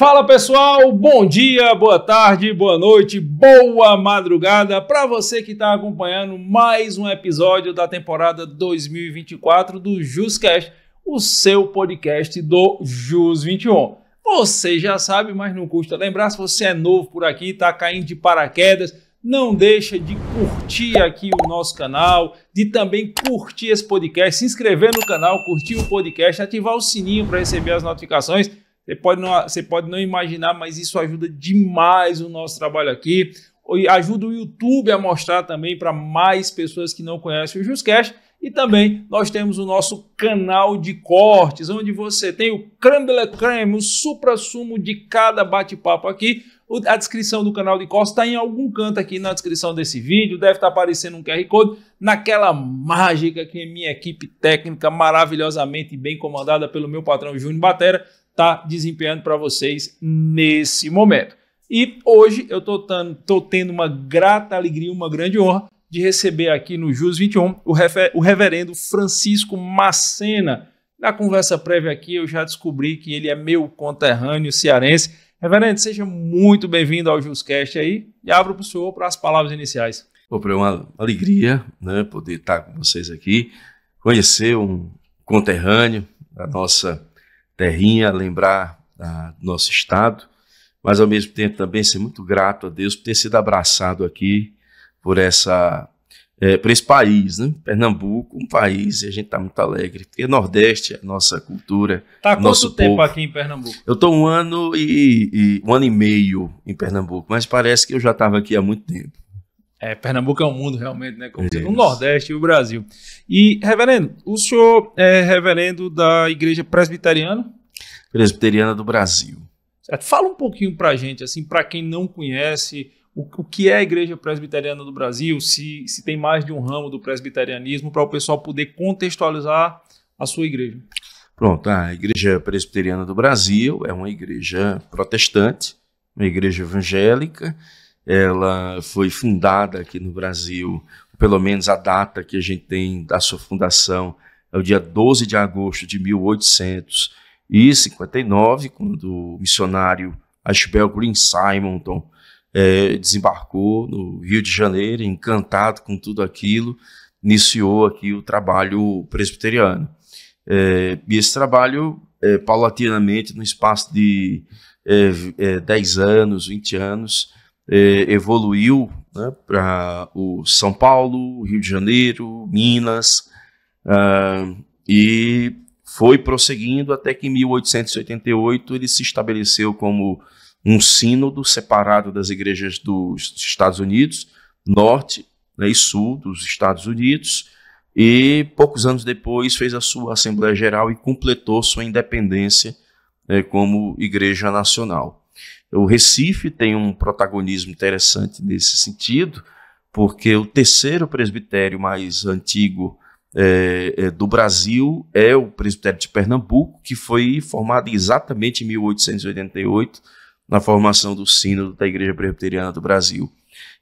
Fala pessoal, bom dia, boa tarde, boa noite, boa madrugada para você que está acompanhando mais um episódio da temporada 2024 do JusCast, o seu podcast do Jus 21. Você já sabe, mas não custa lembrar, se você é novo por aqui, está caindo de paraquedas, não deixa de curtir aqui o nosso canal, de também curtir esse podcast, se inscrever no canal, curtir o podcast, ativar o sininho para receber as notificações você pode, não, você pode não imaginar, mas isso ajuda demais o nosso trabalho aqui. E ajuda o YouTube a mostrar também para mais pessoas que não conhecem o Juscast. E também nós temos o nosso canal de cortes, onde você tem o creme de la creme, o supra-sumo de cada bate-papo aqui. A descrição do canal de cortes está em algum canto aqui na descrição desse vídeo, deve estar tá aparecendo um QR Code, naquela mágica que minha equipe técnica, maravilhosamente bem comandada pelo meu patrão Júnior Batera, está desempenhando para vocês nesse momento. E hoje eu estou tendo uma grata alegria, uma grande honra de receber aqui no JUS 21 o, refer, o reverendo Francisco Macena. Na conversa prévia aqui eu já descobri que ele é meu conterrâneo cearense. Reverendo, seja muito bem-vindo ao JUSCast aí e abro para o senhor para as palavras iniciais. Foi uma alegria né, poder estar tá com vocês aqui, conhecer um conterrâneo da nossa terrinha, lembrar ah, do nosso estado, mas ao mesmo tempo também ser muito grato a Deus por ter sido abraçado aqui por essa é, esse país, né? Pernambuco, um país, e a gente está muito alegre. Porque Nordeste, é a nossa cultura. Está quanto nosso tempo povo. aqui em Pernambuco? Eu estou um ano e, e, um ano e meio em Pernambuco, mas parece que eu já estava aqui há muito tempo. É, Pernambuco é um mundo realmente, né? Como é o Nordeste e o Brasil. E, reverendo, o senhor é reverendo da Igreja Presbiteriana? Presbiteriana do Brasil. Certo. Fala um pouquinho para a gente, assim, para quem não conhece, o, o, que é a Igreja Presbiteriana do Brasil, se, se tem mais de um ramo do presbiterianismo, para o pessoal poder contextualizar a sua igreja. Pronto, a Igreja Presbiteriana do Brasil é uma igreja protestante, uma igreja evangélica. Ela foi fundada aqui no Brasil, pelo menos a data que a gente tem da sua fundação é o dia 12 de agosto de 1800 e 59, quando o missionário Ashbel Green Simonton é, desembarcou no Rio de Janeiro, encantado com tudo aquilo, iniciou aqui o trabalho presbiteriano. É, e esse trabalho, é, paulatinamente, no espaço de é, 10 é, anos, 20 anos, é, evoluiu né, para o São Paulo, Rio de Janeiro, Minas, uh, e foi prosseguindo até que em 1888 ele se estabeleceu como um sínodo separado das igrejas dos Estados Unidos, norte né, e sul dos Estados Unidos, e poucos anos depois fez a sua Assembleia Geral e completou sua independência né, como Igreja Nacional. O Recife tem um protagonismo interessante nesse sentido, porque o terceiro presbitério mais antigo é, é, do Brasil é o presbitério de Pernambuco, que foi formado exatamente em 1888, na formação do sínodo da Igreja Presbiteriana do Brasil.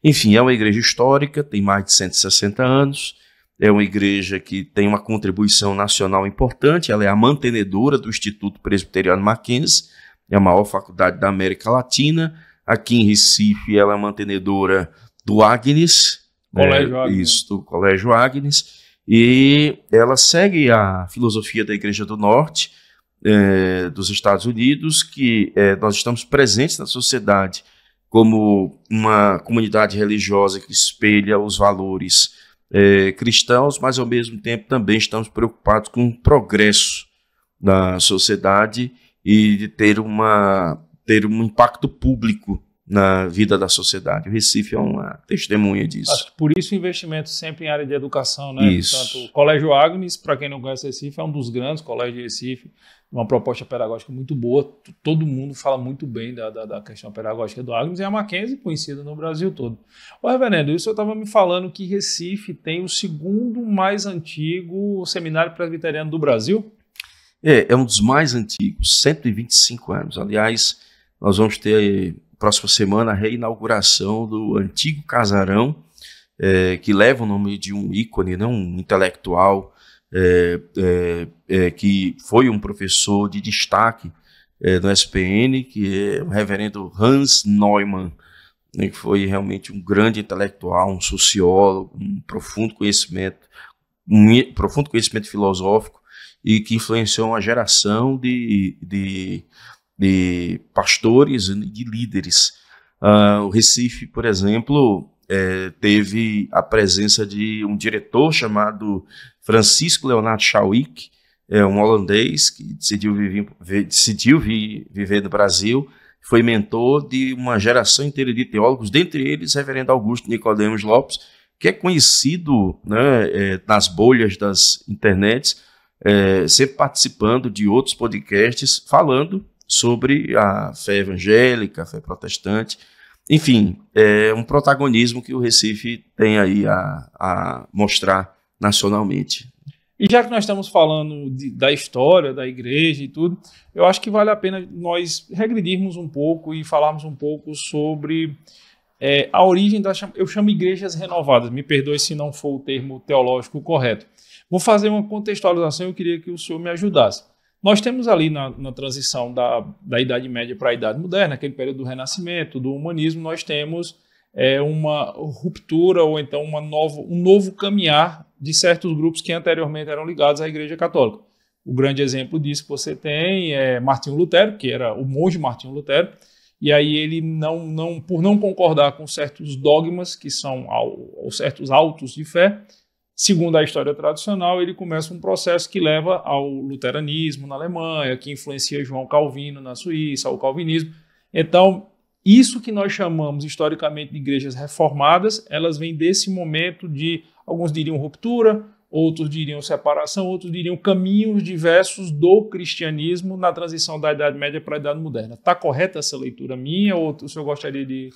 Enfim, é uma igreja histórica, tem mais de 160 anos, é uma igreja que tem uma contribuição nacional importante, ela é a mantenedora do Instituto Presbiteriano Mackenzie, é a maior faculdade da América Latina. Aqui em Recife, ela é mantenedora do Agnes, Colégio é, Agnes. Isso, do Colégio Agnes. E ela segue a filosofia da Igreja do Norte, é, dos Estados Unidos, que é, nós estamos presentes na sociedade como uma comunidade religiosa que espelha os valores é, cristãos, mas ao mesmo tempo também estamos preocupados com o progresso da sociedade e de ter, uma, ter um impacto público na vida da sociedade. O Recife é uma testemunha disso. Acho que por isso o investimento sempre em área de educação, né? Isso. o Colégio Agnes, para quem não conhece Recife, é um dos grandes colégios de Recife, uma proposta pedagógica muito boa. Todo mundo fala muito bem da, da, da questão pedagógica do Agnes e a Mackenzie conhecida no Brasil todo. Ô, reverendo, isso eu estava me falando que Recife tem o segundo mais antigo seminário presbiteriano do Brasil? É, é um dos mais antigos, 125 anos. Aliás, nós vamos ter próxima semana a reinauguração do antigo casarão é, que leva o nome de um ícone, né, um intelectual é, é, é que foi um professor de destaque do é, SPN, que é o reverendo Hans Neumann, né, que foi realmente um grande intelectual, um sociólogo, um profundo conhecimento, um profundo conhecimento filosófico e que influenciou uma geração de, de de pastores e de líderes. Uh, o Recife, por exemplo, é, teve a presença de um diretor chamado Francisco Leonardo Schauick, é, um holandês que decidiu, viver, decidiu vi, viver no Brasil, foi mentor de uma geração inteira de teólogos, dentre eles Reverendo Augusto Nicodemus Lopes, que é conhecido né, é, nas bolhas das internets, é, sempre participando de outros podcasts, falando sobre a fé evangélica, a fé protestante. Enfim, é um protagonismo que o Recife tem aí a, a mostrar nacionalmente. E já que nós estamos falando de, da história da igreja e tudo, eu acho que vale a pena nós regredirmos um pouco e falarmos um pouco sobre é, a origem da. Eu chamo igrejas renovadas, me perdoe se não for o termo teológico correto. Vou fazer uma contextualização e eu queria que o senhor me ajudasse. Nós temos ali na, na transição da, da Idade Média para a Idade Moderna, aquele período do Renascimento, do humanismo, nós temos é, uma ruptura ou então uma novo, um novo caminhar de certos grupos que anteriormente eram ligados à Igreja Católica. O grande exemplo disso que você tem é Martinho Lutero, que era o monge Martinho Lutero, e aí ele não, não por não concordar com certos dogmas que são ou certos autos de fé, Segundo a história tradicional, ele começa um processo que leva ao luteranismo na Alemanha, que influencia João Calvino na Suíça, ao calvinismo. Então, isso que nós chamamos historicamente de igrejas reformadas, elas vêm desse momento de, alguns diriam ruptura, outros diriam separação, outros diriam caminhos diversos do cristianismo na transição da Idade Média para a Idade Moderna. Está correta essa leitura minha ou o senhor gostaria de.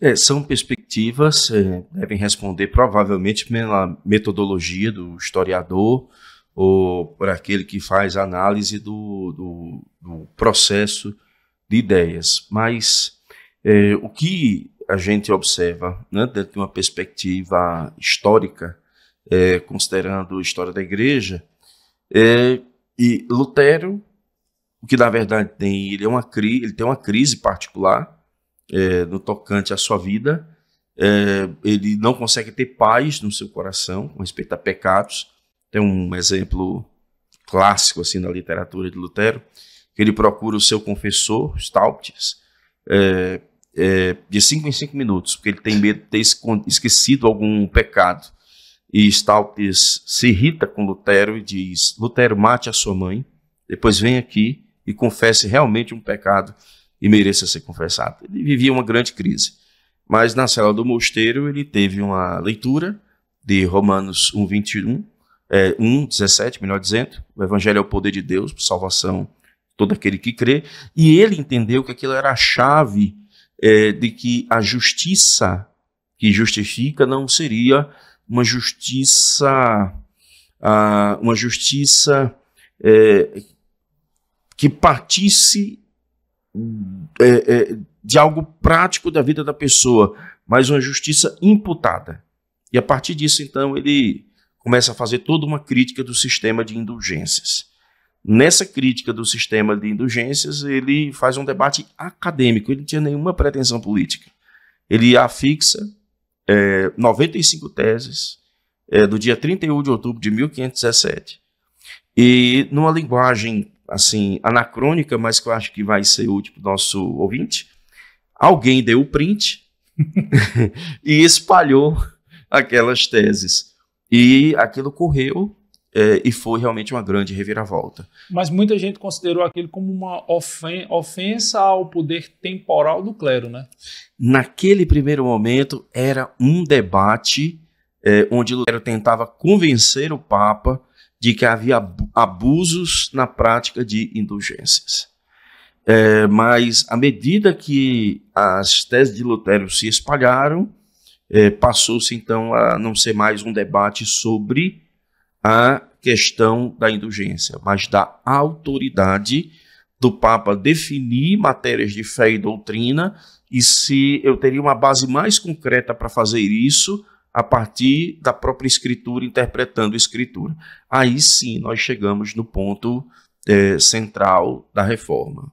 É, são perspectivas, é, devem responder provavelmente pela metodologia do historiador ou por aquele que faz análise do, do, do processo de ideias. Mas é, o que a gente observa, né, dentro de uma perspectiva histórica, é, considerando a história da igreja. É, e Lutero, o que na verdade tem, ele, é uma ele tem uma crise particular é, no tocante à sua vida. É, ele não consegue ter paz no seu coração com respeito a pecados. Tem um exemplo clássico assim na literatura de Lutero, que ele procura o seu confessor, Staupitz, é, é, de 5 em 5 minutos, porque ele tem medo de ter esquecido algum pecado. E Staltes se irrita com Lutero e diz: Lutero, mate a sua mãe, depois vem aqui e confesse realmente um pecado e mereça ser confessado. Ele vivia uma grande crise. Mas na cela do mosteiro ele teve uma leitura de Romanos 1, 21, é, 1, 17, melhor dizendo, o Evangelho é o poder de Deus, salvação de todo aquele que crê, e ele entendeu que aquilo era a chave é, de que a justiça que justifica não seria uma justiça, uh, uma justiça é, que partisse é, é, de algo prático da vida da pessoa, mas uma justiça imputada. E a partir disso, então, ele começa a fazer toda uma crítica do sistema de indulgências. Nessa crítica do sistema de indulgências, ele faz um debate acadêmico, ele não tinha nenhuma pretensão política. Ele afixa é, 95 teses, é, do dia 31 de outubro de 1517. E numa linguagem assim anacrônica, mas que eu acho que vai ser útil para o nosso ouvinte, alguém deu o print e espalhou aquelas teses. E aquilo correu é, e foi realmente uma grande reviravolta. Mas muita gente considerou aquilo como uma ofen ofensa ao poder temporal do clero, né? Naquele primeiro momento era um debate é, onde Lutero tentava convencer o Papa de que havia abusos na prática de indulgências. É, mas à medida que as teses de Lutero se espalharam, é, passou-se então a não ser mais um debate sobre a questão da indulgência, mas da autoridade do Papa definir matérias de fé e doutrina e se eu teria uma base mais concreta para fazer isso a partir da própria escritura, interpretando a escritura. Aí sim nós chegamos no ponto é, central da reforma,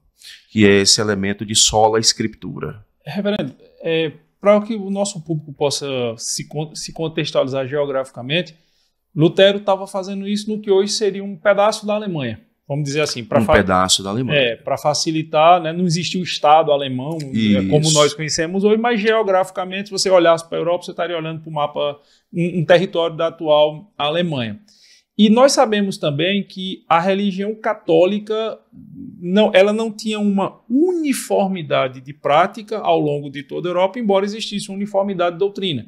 que é esse elemento de sola escritura. Reverendo, é, para que o nosso público possa se, se contextualizar geograficamente, Lutero estava fazendo isso no que hoje seria um pedaço da Alemanha. Vamos dizer assim, para um pedaço da Alemanha. É, para facilitar, né, não existia o Estado alemão né, como nós conhecemos hoje, mas geograficamente, se você olhasse para a Europa, você estaria olhando para o mapa, um, um território da atual Alemanha. E nós sabemos também que a religião católica não, ela não tinha uma uniformidade de prática ao longo de toda a Europa, embora existisse uma uniformidade de doutrina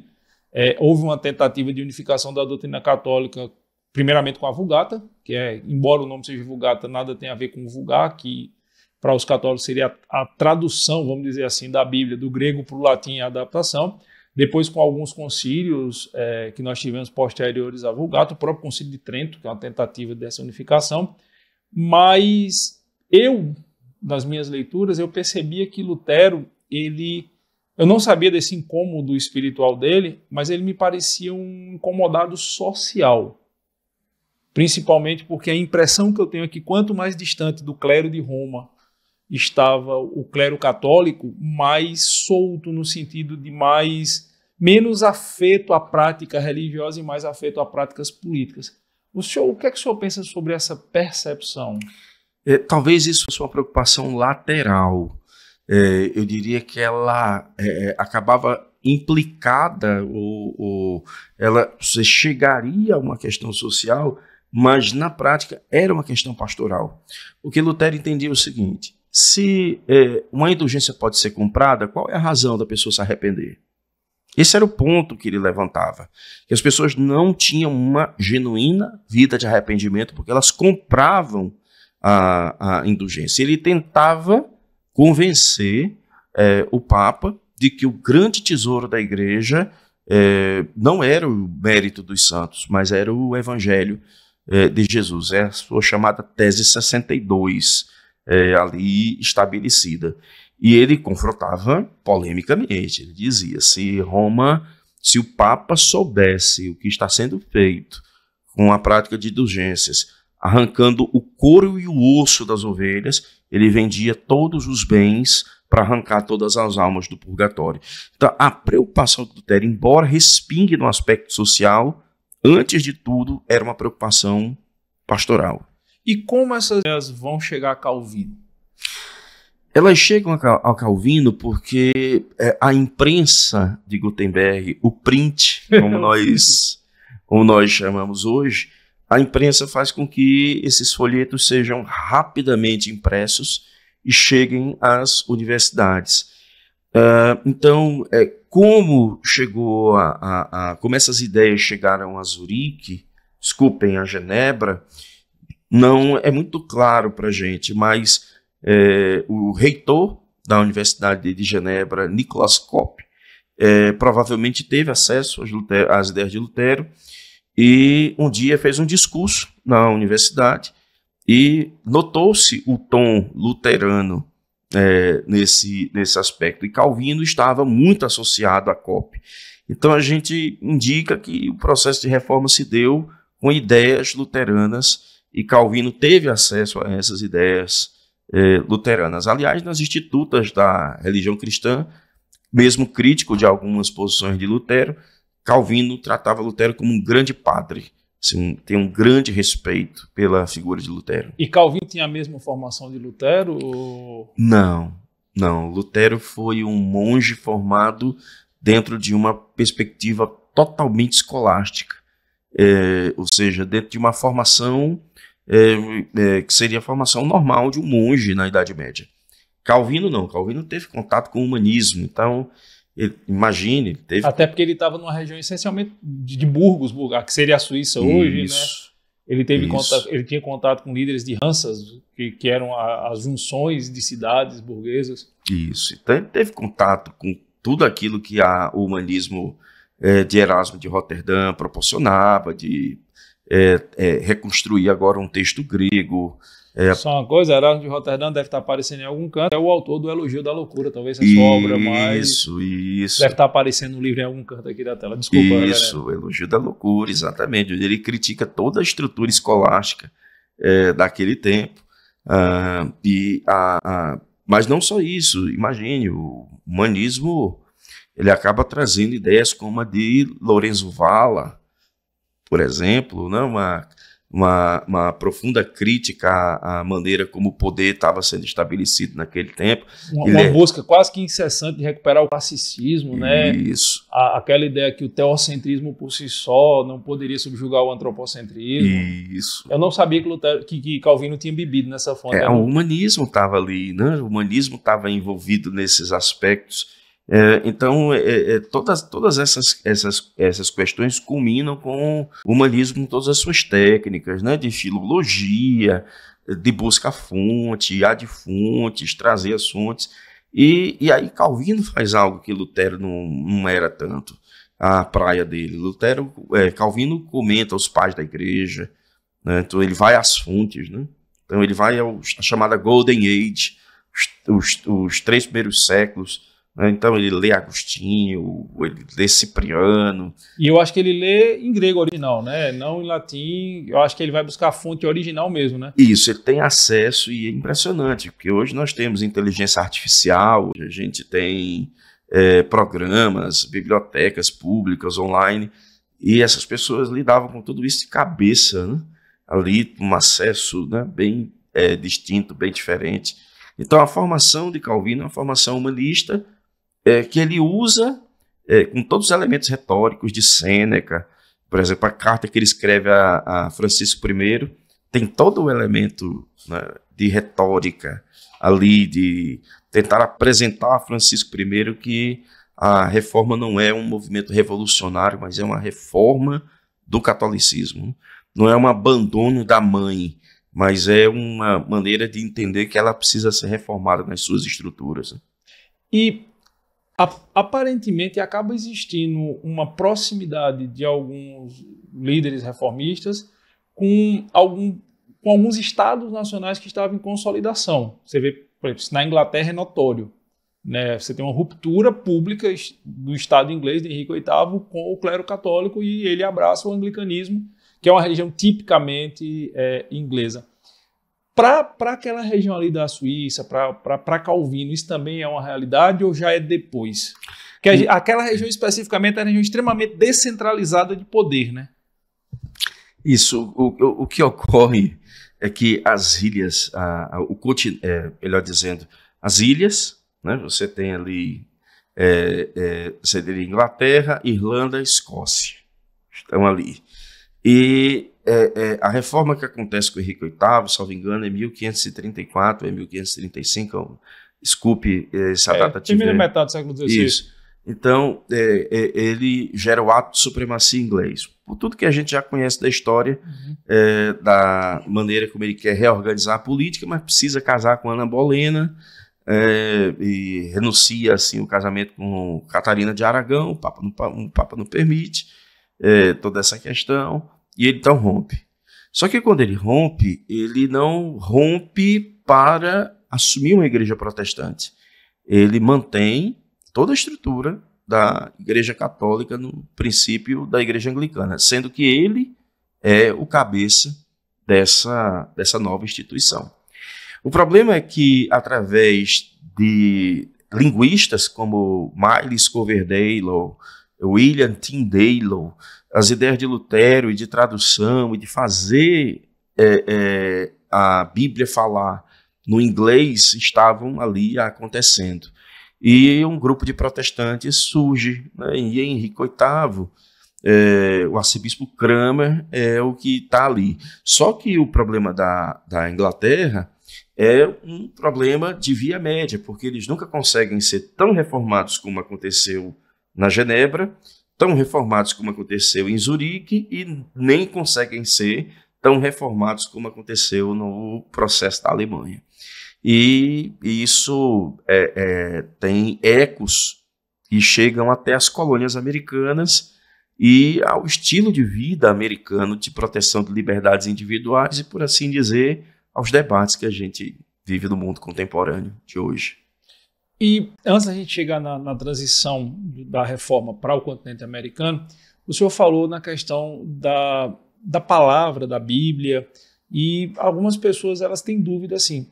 é, houve uma tentativa de unificação da doutrina católica, primeiramente com a Vulgata, que é, embora o nome seja Vulgata, nada tem a ver com vulgar, que para os católicos seria a, a tradução, vamos dizer assim, da Bíblia, do grego para o latim, a adaptação. Depois, com alguns concílios é, que nós tivemos posteriores à Vulgata, o próprio Concílio de Trento, que é uma tentativa dessa unificação. Mas eu, nas minhas leituras, eu percebia que Lutero ele eu não sabia desse incômodo espiritual dele, mas ele me parecia um incomodado social. Principalmente porque a impressão que eu tenho é que quanto mais distante do clero de Roma estava o clero católico, mais solto no sentido de mais menos afeto à prática religiosa e mais afeto a práticas políticas. O senhor, o que é que o senhor pensa sobre essa percepção? É, talvez isso seja uma preocupação lateral é, eu diria que ela é, é acabava implicada, ou, ou, ela você chegaria a uma questão social, mas na prática era uma questão pastoral. O que Lutero entendia é o seguinte: se é, uma indulgência pode ser comprada, qual é a razão da pessoa se arrepender? Esse era o ponto que ele levantava, que as pessoas não tinham uma genuína vida de arrependimento porque elas compravam a, a indulgência. Ele tentava convencer é, o Papa de que o grande tesouro da igreja é, não era o mérito dos santos, mas era o evangelho é, de Jesus. É a sua chamada tese 62, é, ali estabelecida. E ele confrontava polemicamente. Ele dizia: se Roma, se o Papa soubesse o que está sendo feito com a prática de indulgências, arrancando o couro e o osso das ovelhas, ele vendia todos os bens para arrancar todas as almas do purgatório. Então, a preocupação do adultério, embora respingue no aspecto social, antes de tudo era uma preocupação pastoral. E como essas ideias vão chegar a Calvino? Elas chegam ao Calvino porque é, a imprensa de Gutenberg, o print, como nós, como nós chamamos hoje, a imprensa faz com que esses folhetos sejam rapidamente impressos e cheguem às universidades. Uh, então, é, como chegou a, a, a, como essas ideias chegaram a Zurique, desculpem, a Genebra, não é muito claro para a gente, mas é, o reitor da Universidade de Genebra, Nicolas Kopp, é, provavelmente teve acesso às, Lutero, às ideias de Lutero e um dia fez um discurso na universidade e notou-se o tom luterano é, nesse, nesse aspecto. E Calvino estava muito associado à COP. Então a gente indica que o processo de reforma se deu com ideias luteranas e Calvino teve acesso a essas ideias é, luteranas. Aliás, nas institutas da religião cristã, mesmo crítico de algumas posições de Lutero, Calvino tratava Lutero como um grande padre. Assim, tem um grande respeito pela figura de Lutero. E Calvino tinha a mesma formação de Lutero? Ou... Não, não. Lutero foi um monge formado dentro de uma perspectiva totalmente escolástica, é, ou seja, dentro de uma formação é, é, que seria a formação normal de um monge na Idade Média. Calvino não, Calvino teve contato com o humanismo, então ele, imagine, teve. Até porque ele estava numa região essencialmente de, Burgos, que seria a Suíça isso, hoje, né? Ele, teve contato, ele tinha contato com líderes de ranças, que, que eram a, as junções de cidades burguesas. Isso, então ele teve contato com tudo aquilo que a, o humanismo é, de Erasmo de Roterdã proporcionava, de é, é, reconstruir agora um texto grego, é... Só é uma coisa, Erasmo de Rotterdam deve estar tá aparecendo em algum canto. É o autor do Elogio da Loucura, talvez essa sua obra mas Isso, isso. Deve estar tá aparecendo no um livro em algum canto aqui da tela. Desculpa. Isso, galera. Elogio da Loucura, exatamente. Ele critica toda a estrutura escolástica é, daquele tempo. Ah, e a, a, mas não só isso, imagine, o humanismo ele acaba trazendo ideias como a de Lorenzo Valla, por exemplo, né? uma uma, uma profunda crítica à, à maneira como o poder estava sendo estabelecido naquele tempo. Uma, uma é... busca quase que incessante de recuperar o classicismo, né? Isso. aquela ideia que o teocentrismo por si só não poderia subjugar o antropocentrismo. Isso. Eu não sabia que, Lutero, que, que Calvino tinha bebido nessa fonte. É, né? o humanismo estava ali, né? O humanismo estava envolvido nesses aspectos é, então, é, é, todas, todas essas, essas, essas questões culminam com o humanismo, com todas as suas técnicas, né, de filologia, de busca fonte, há de fontes, trazer as fontes. E, e aí Calvino faz algo que Lutero não, não era tanto, a praia dele. Lutero, é, Calvino comenta os pais da igreja, né, então ele vai às fontes, né? então ele vai à chamada Golden Age, os, os, os três primeiros séculos né? Então ele lê Agostinho, ele lê Cipriano. E eu acho que ele lê em grego original, né? Não em latim. Eu acho que ele vai buscar a fonte original mesmo, né? Isso, ele tem acesso e é impressionante, porque hoje nós temos inteligência artificial, a gente tem é, programas, bibliotecas públicas online, e essas pessoas lidavam com tudo isso de cabeça, né? Ali, um acesso né, bem é, distinto, bem diferente. Então, a formação de Calvino é uma formação humanista é, que ele usa é, com todos os elementos retóricos de Sêneca, por exemplo, a carta que ele escreve a, a Francisco I tem todo o elemento né, de retórica ali, de tentar apresentar a Francisco I que a reforma não é um movimento revolucionário, mas é uma reforma do catolicismo. Não é um abandono da mãe, mas é uma maneira de entender que ela precisa ser reformada nas suas estruturas. E aparentemente acaba existindo uma proximidade de alguns líderes reformistas com, algum, com alguns estados nacionais que estavam em consolidação. Você vê, por exemplo, na Inglaterra é notório. Né? Você tem uma ruptura pública do Estado inglês de Henrique VIII com o clero católico e ele abraça o anglicanismo, que é uma religião tipicamente é, inglesa. Para aquela região ali da Suíça, para Calvino, isso também é uma realidade ou já é depois? Que a, hum. aquela região especificamente é uma região extremamente descentralizada de poder, né? Isso. O, o, o que ocorre é que as ilhas, a, a, o é, melhor dizendo, as ilhas, né? Você tem ali, é, é, você tem Inglaterra, Irlanda, Escócia, estão ali. E é, é, a reforma que acontece com Henrique VIII, salvo engano, é 1534, é 1535, então, desculpe é, essa é, data tiver. Primeira metade do século XVI. Isso. Então, é, é, ele gera o ato de supremacia inglês. Por tudo que a gente já conhece da história, uhum. é, da maneira como ele quer reorganizar a política, mas precisa casar com Ana Bolena é, e renuncia assim o casamento com Catarina de Aragão, o Papa não, o Papa não permite, é, toda essa questão. E ele então rompe. Só que quando ele rompe, ele não rompe para assumir uma igreja protestante. Ele mantém toda a estrutura da Igreja Católica no princípio da Igreja Anglicana, sendo que ele é o cabeça dessa, dessa nova instituição. O problema é que, através de linguistas como Miles Coverdale, William Tyndale, as ideias de Lutero e de tradução e de fazer é, é, a Bíblia falar no inglês estavam ali acontecendo. E um grupo de protestantes surge, né? e Henrique VIII, é, o arcebispo Cramer é o que está ali. Só que o problema da, da Inglaterra é um problema de via média, porque eles nunca conseguem ser tão reformados como aconteceu na Genebra, tão reformados como aconteceu em Zurique e nem conseguem ser tão reformados como aconteceu no processo da Alemanha. E, isso é, é, tem ecos que chegam até as colônias americanas e ao estilo de vida americano de proteção de liberdades individuais e, por assim dizer, aos debates que a gente vive no mundo contemporâneo de hoje. E antes da gente chegar na, na transição da reforma para o continente americano, o senhor falou na questão da, da palavra da Bíblia e algumas pessoas elas têm dúvida assim: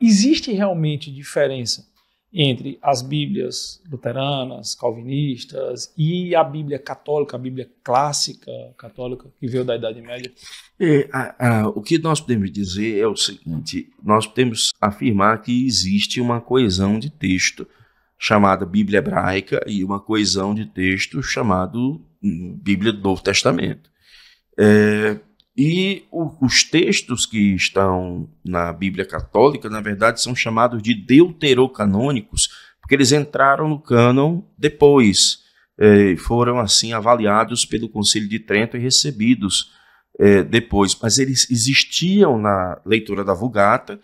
existe realmente diferença entre as Bíblias luteranas, calvinistas e a Bíblia católica, a Bíblia clássica católica que veio da Idade Média? É, a, a, o que nós podemos dizer é o seguinte: nós podemos afirmar que existe uma coesão de texto chamada Bíblia hebraica e uma coesão de texto chamado hum, Bíblia do Novo Testamento. É, e o, os textos que estão na Bíblia Católica, na verdade, são chamados de deuterocanônicos, porque eles entraram no cânon depois, eh, foram assim avaliados pelo Concílio de Trento e recebidos eh, depois. Mas eles existiam na leitura da Vulgata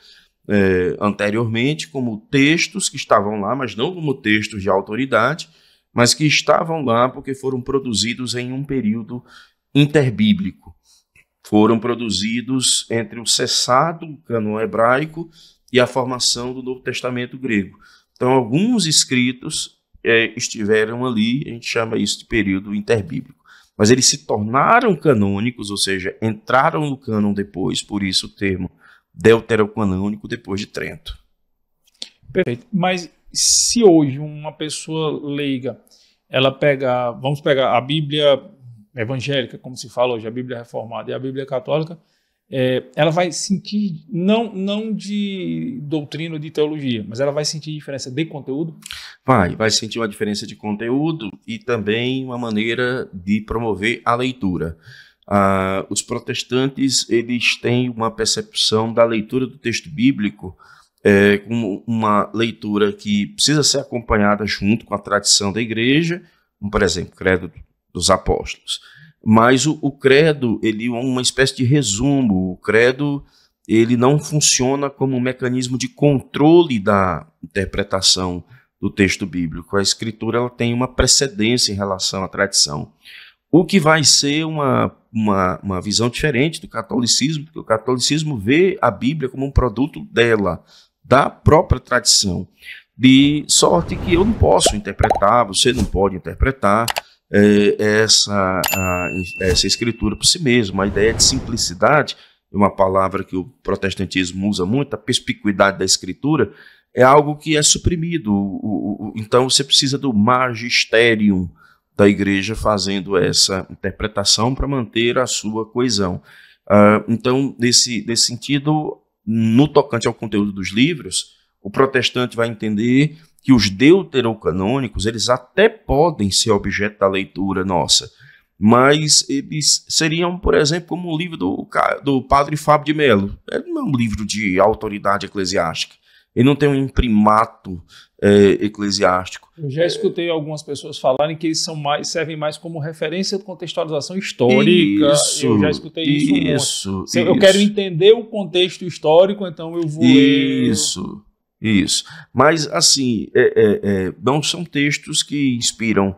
eh, anteriormente como textos que estavam lá, mas não como textos de autoridade, mas que estavam lá porque foram produzidos em um período interbíblico foram produzidos entre o cessado cânon hebraico e a formação do Novo Testamento grego. Então, alguns escritos é, estiveram ali, a gente chama isso de período interbíblico. Mas eles se tornaram canônicos, ou seja, entraram no cânon depois, por isso o termo deuterocanônico depois de Trento. Perfeito. Mas se hoje uma pessoa leiga, ela pega, vamos pegar a Bíblia evangélica, como se fala hoje, a Bíblia reformada e a Bíblia católica, é, ela vai sentir, não, não de doutrina ou de teologia, mas ela vai sentir diferença de conteúdo? Vai, vai sentir uma diferença de conteúdo e também uma maneira de promover a leitura. Ah, os protestantes eles têm uma percepção da leitura do texto bíblico é, como uma leitura que precisa ser acompanhada junto com a tradição da igreja, como por exemplo, credo dos apóstolos. Mas o, o credo, ele é uma espécie de resumo. O credo, ele não funciona como um mecanismo de controle da interpretação do texto bíblico. A escritura ela tem uma precedência em relação à tradição. O que vai ser uma, uma, uma visão diferente do catolicismo, porque o catolicismo vê a Bíblia como um produto dela, da própria tradição. De sorte que eu não posso interpretar, você não pode interpretar, é, é, essa, a, essa escritura por si mesmo. A ideia de simplicidade, é uma palavra que o protestantismo usa muito, a perspicuidade da escritura, é algo que é suprimido. O, o, então você precisa do magistério da igreja fazendo essa interpretação para manter a sua coesão. Uh, então, nesse, nesse sentido, no tocante ao conteúdo dos livros, o protestante vai entender que os deuterocanônicos, eles até podem ser objeto da leitura nossa, mas eles seriam, por exemplo, como o livro do, do padre Fábio de Mello. Ele não é um livro de autoridade eclesiástica. Ele não tem um imprimato é, eclesiástico. Eu já é. escutei algumas pessoas falarem que eles são mais, servem mais como referência de contextualização histórica. Isso, eu já escutei isso. Isso. isso. eu quero entender o contexto histórico, então eu vou. Isso. Ler... Isso. Mas, assim, é, é, é, não são textos que inspiram,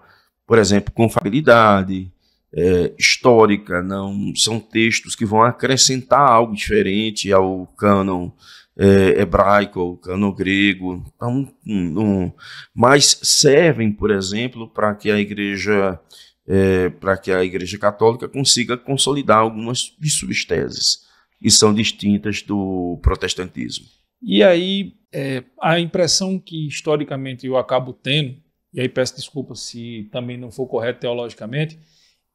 por exemplo, confiabilidade é, histórica, não são textos que vão acrescentar algo diferente ao cânon é, hebraico, ao cânon grego. Então, mas servem, por exemplo, para que a igreja. É, para que a Igreja Católica consiga consolidar algumas de suas teses, que são distintas do protestantismo. E aí, é, a impressão que historicamente eu acabo tendo, e aí peço desculpa se também não for correto teologicamente,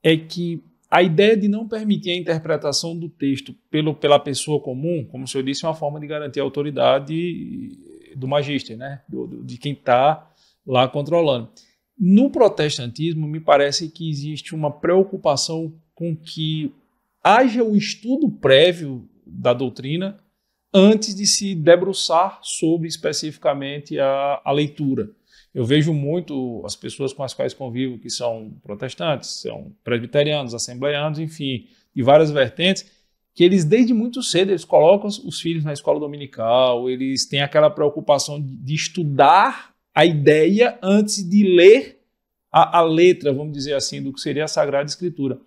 é que a ideia de não permitir a interpretação do texto pelo, pela pessoa comum, como o senhor disse, é uma forma de garantir a autoridade do magíster, né? Do, do, de quem está lá controlando. No protestantismo, me parece que existe uma preocupação com que haja o estudo prévio da doutrina antes de se debruçar sobre especificamente a, a leitura. Eu vejo muito as pessoas com as quais convivo que são protestantes, são presbiterianos, assembleianos, enfim, de várias vertentes, que eles desde muito cedo eles colocam os filhos na escola dominical, eles têm aquela preocupação de estudar a ideia antes de ler a, a letra, vamos dizer assim, do que seria a Sagrada Escritura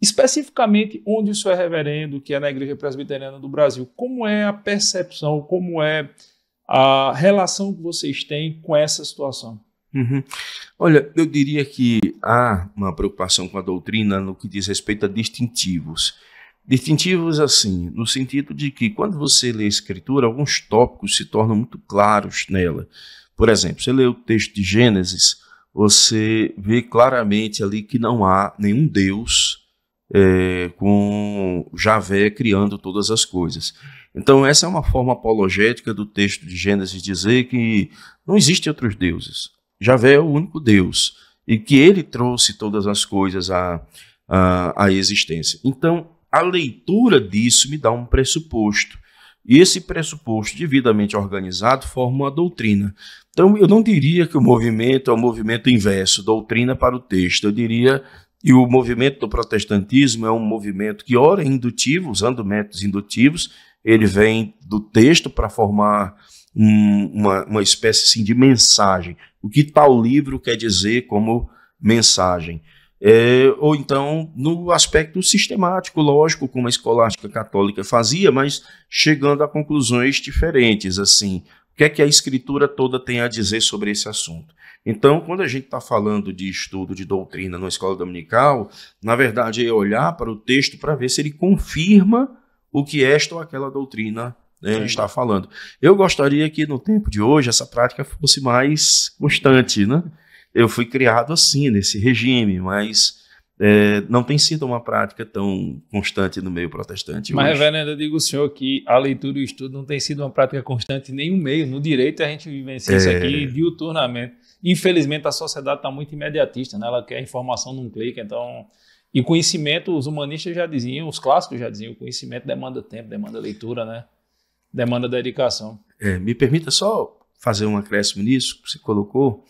especificamente onde o senhor é reverendo, que é na Igreja Presbiteriana do Brasil, como é a percepção, como é a relação que vocês têm com essa situação? Uhum. Olha, eu diria que há uma preocupação com a doutrina no que diz respeito a distintivos. Distintivos, assim, no sentido de que quando você lê a escritura, alguns tópicos se tornam muito claros nela. Por exemplo, você lê o texto de Gênesis, você vê claramente ali que não há nenhum Deus é, com Javé criando todas as coisas. Então, essa é uma forma apologética do texto de Gênesis dizer que não existem outros deuses. Javé é o único Deus e que ele trouxe todas as coisas à, à, à existência. Então, a leitura disso me dá um pressuposto. E esse pressuposto devidamente organizado forma uma doutrina. Então, eu não diria que o movimento é o um movimento inverso, doutrina para o texto. Eu diria e o movimento do protestantismo é um movimento que, ora, é indutivo, usando métodos indutivos, ele vem do texto para formar um, uma, uma espécie assim, de mensagem. O que tal livro quer dizer como mensagem? É, ou então no aspecto sistemático, lógico, como a escolástica católica fazia, mas chegando a conclusões diferentes, assim, o que é que a escritura toda tem a dizer sobre esse assunto? Então, quando a gente está falando de estudo de doutrina na escola dominical, na verdade é olhar para o texto para ver se ele confirma o que esta ou aquela doutrina né, está falando. Eu gostaria que no tempo de hoje essa prática fosse mais constante, né? Eu fui criado assim, nesse regime, mas é, não tem sido uma prática tão constante no meio protestante. Mas, reverendo, eu digo ao senhor que a leitura e o estudo não tem sido uma prática constante em nenhum meio. No direito, a gente vivencia é... isso aqui diuturnamente. Infelizmente, a sociedade está muito imediatista, né? ela quer informação num clique, então. E conhecimento, os humanistas já diziam, os clássicos já diziam, conhecimento demanda tempo, demanda leitura, né? demanda dedicação. É, me permita só fazer um acréscimo nisso que você colocou.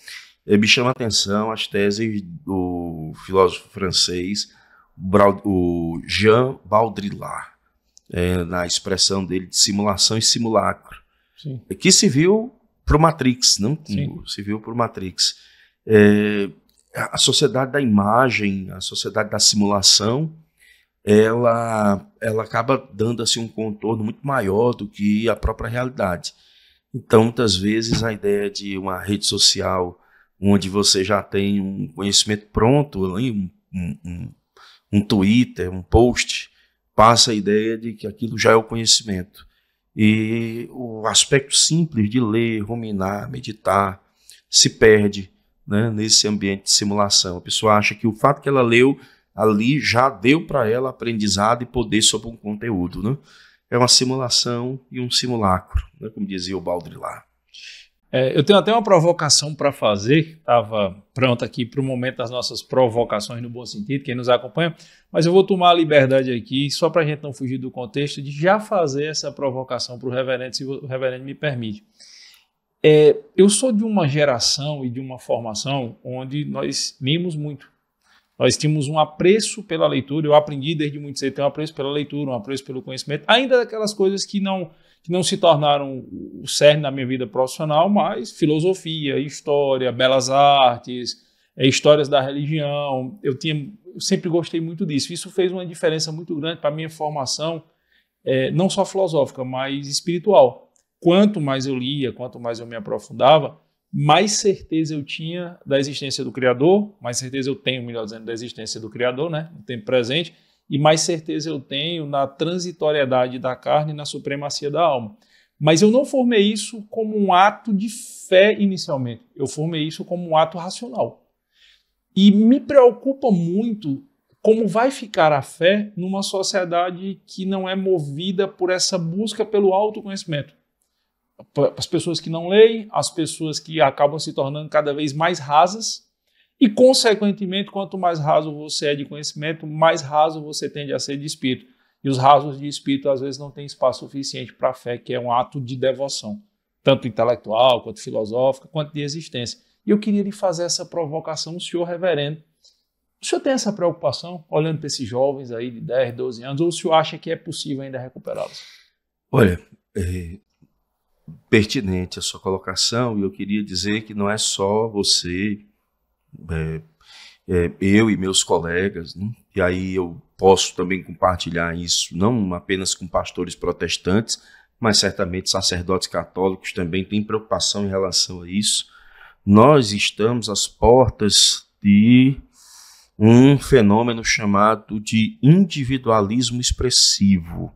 É, me chama a atenção as teses do filósofo francês o Jean Baudrillard, é, na expressão dele de simulação e simulacro, Sim. É, que se viu pro Matrix, não se viu pro Matrix. É, a sociedade da imagem, a sociedade da simulação, ela, ela acaba dando assim um contorno muito maior do que a própria realidade. Então, muitas vezes a ideia de uma rede social onde você já tem um conhecimento pronto, um, um, um Twitter, um post, passa a ideia de que aquilo já é o conhecimento. E o aspecto simples de ler, ruminar, meditar se perde né, nesse ambiente de simulação. A pessoa acha que o fato que ela leu ali já deu para ela aprendizado e poder sobre um conteúdo. Né? É uma simulação e um simulacro, né, como dizia o Baudrillard. É, eu tenho até uma provocação para fazer, estava pronta aqui para o momento das nossas provocações no bom sentido, quem nos acompanha, mas eu vou tomar a liberdade aqui, só para a gente não fugir do contexto, de já fazer essa provocação para o reverendo, se o reverendo me permite. É, eu sou de uma geração e de uma formação onde nós mimos muito. Nós tínhamos um apreço pela leitura, eu aprendi desde muito cedo, tenho um apreço pela leitura, um apreço pelo conhecimento, ainda daquelas coisas que não que não se tornaram o cerne da minha vida profissional, mas filosofia, história, belas artes, eh, histórias da religião. Eu, tinha, eu sempre gostei muito disso. Isso fez uma diferença muito grande para a minha formação, é, não só filosófica, mas espiritual. Quanto mais eu lia, quanto mais eu me aprofundava, mais certeza eu tinha da existência do Criador, mais certeza eu tenho, melhor dizendo, da existência do Criador, né, no tempo presente, e mais certeza eu tenho na transitoriedade da carne e na supremacia da alma. Mas eu não formei isso como um ato de fé inicialmente, eu formei isso como um ato racional. E me preocupa muito como vai ficar a fé numa sociedade que não é movida por essa busca pelo autoconhecimento. As pessoas que não leem, as pessoas que acabam se tornando cada vez mais rasas, e, consequentemente, quanto mais raso você é de conhecimento, mais raso você tende a ser de espírito. E os rasos de espírito, às vezes, não têm espaço suficiente para a fé, que é um ato de devoção, tanto intelectual, quanto filosófica, quanto de existência. E eu queria lhe fazer essa provocação, o senhor reverendo. O senhor tem essa preocupação, olhando para esses jovens aí de 10, 12 anos, ou o senhor acha que é possível ainda recuperá-los? Olha, é pertinente a sua colocação, e eu queria dizer que não é só você é, é, eu e meus colegas, né? e aí eu posso também compartilhar isso, não apenas com pastores protestantes, mas certamente sacerdotes católicos também têm preocupação em relação a isso. Nós estamos às portas de um fenômeno chamado de individualismo expressivo.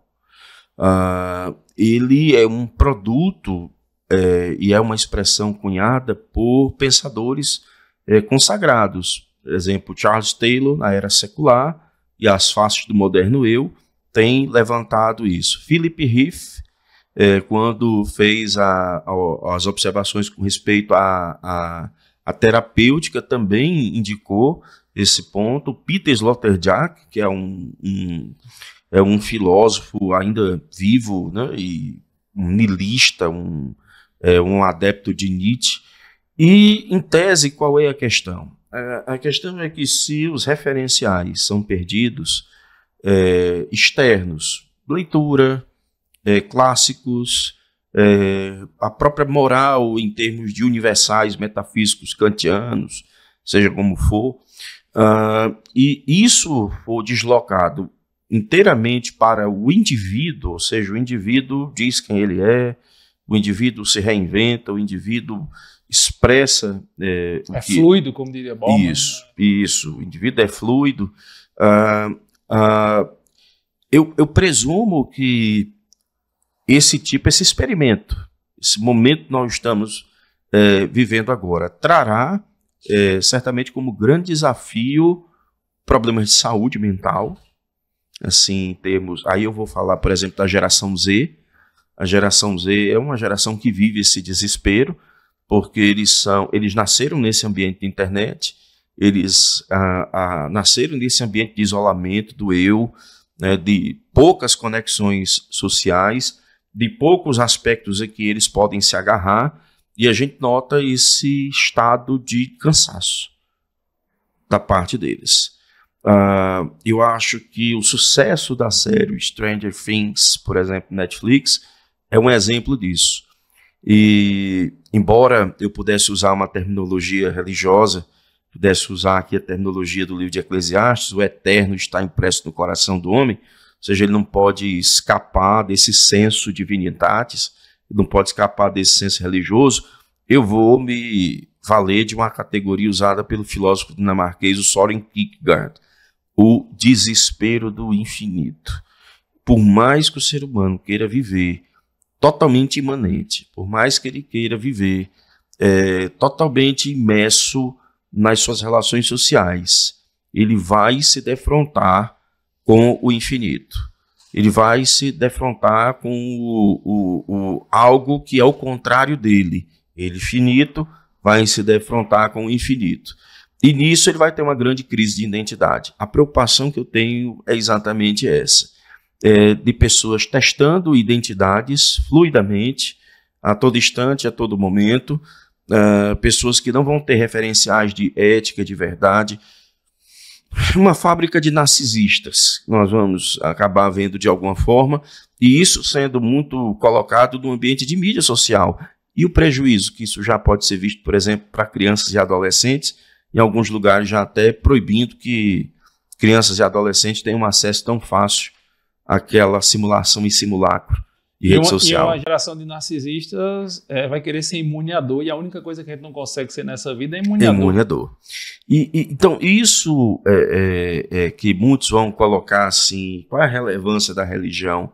Ah, ele é um produto é, e é uma expressão cunhada por pensadores é, consagrados. Por exemplo, Charles Taylor, na era secular, e as faces do moderno eu, tem levantado isso. Philip Riff, é, eh, quando fez a, a, as observações com respeito à terapêutica, também indicou esse ponto. Peter Sloterdijk, que é um, um, é um filósofo ainda vivo né, e um nilista, um, é, um adepto de Nietzsche, e, em tese, qual é a questão? É, a questão é que se os referenciais são perdidos, é, externos, leitura, é, clássicos, é, a própria moral em termos de universais metafísicos kantianos, seja como for, uh, e isso for deslocado inteiramente para o indivíduo, ou seja, o indivíduo diz quem ele é, o indivíduo se reinventa, o indivíduo expressa. É, é que, fluido, como diria Bom. Né? Isso, isso. O indivíduo é fluido. Ah, ah, eu, eu presumo que esse tipo, esse experimento, esse momento que nós estamos é, vivendo agora, trará é, certamente como grande desafio problemas de saúde mental. Assim, temos. Aí eu vou falar, por exemplo, da geração Z. A geração Z é uma geração que vive esse desespero porque eles são, eles nasceram nesse ambiente de internet, eles ah, ah, nasceram nesse ambiente de isolamento do eu, né, de poucas conexões sociais, de poucos aspectos em que eles podem se agarrar, e a gente nota esse estado de cansaço da parte deles. Uh, eu acho que o sucesso da série Stranger Things, por exemplo, Netflix, é um exemplo disso. E, embora eu pudesse usar uma terminologia religiosa, pudesse usar aqui a terminologia do livro de Eclesiastes, o eterno está impresso no coração do homem, ou seja, ele não pode escapar desse senso divinitatis, não pode escapar desse senso religioso, eu vou me valer de uma categoria usada pelo filósofo dinamarquês o Soren Kierkegaard, o desespero do infinito. Por mais que o ser humano queira viver totalmente imanente. Por mais que ele queira viver é, totalmente imerso nas suas relações sociais, ele vai se defrontar com o infinito. Ele vai se defrontar com o, o, o algo que é o contrário dele. Ele finito vai se defrontar com o infinito. E nisso ele vai ter uma grande crise de identidade. A preocupação que eu tenho é exatamente essa é, de pessoas testando identidades fluidamente, a todo instante, a todo momento, ah, pessoas que não vão ter referenciais de ética, de verdade. Uma fábrica de narcisistas, nós vamos acabar vendo de alguma forma, e isso sendo muito colocado no ambiente de mídia social. E o prejuízo que isso já pode ser visto, por exemplo, para crianças e adolescentes, em alguns lugares já até proibindo que crianças e adolescentes tenham acesso tão fácil aquela simulação em simulacro de rede uma, social. E uma geração de narcisistas é, vai querer ser imune à dor, e a única coisa que a gente não consegue ser nessa vida é imune à dor. Imune à dor. E, e, então, isso é, é, é, que muitos vão colocar assim, qual é a relevância da religião?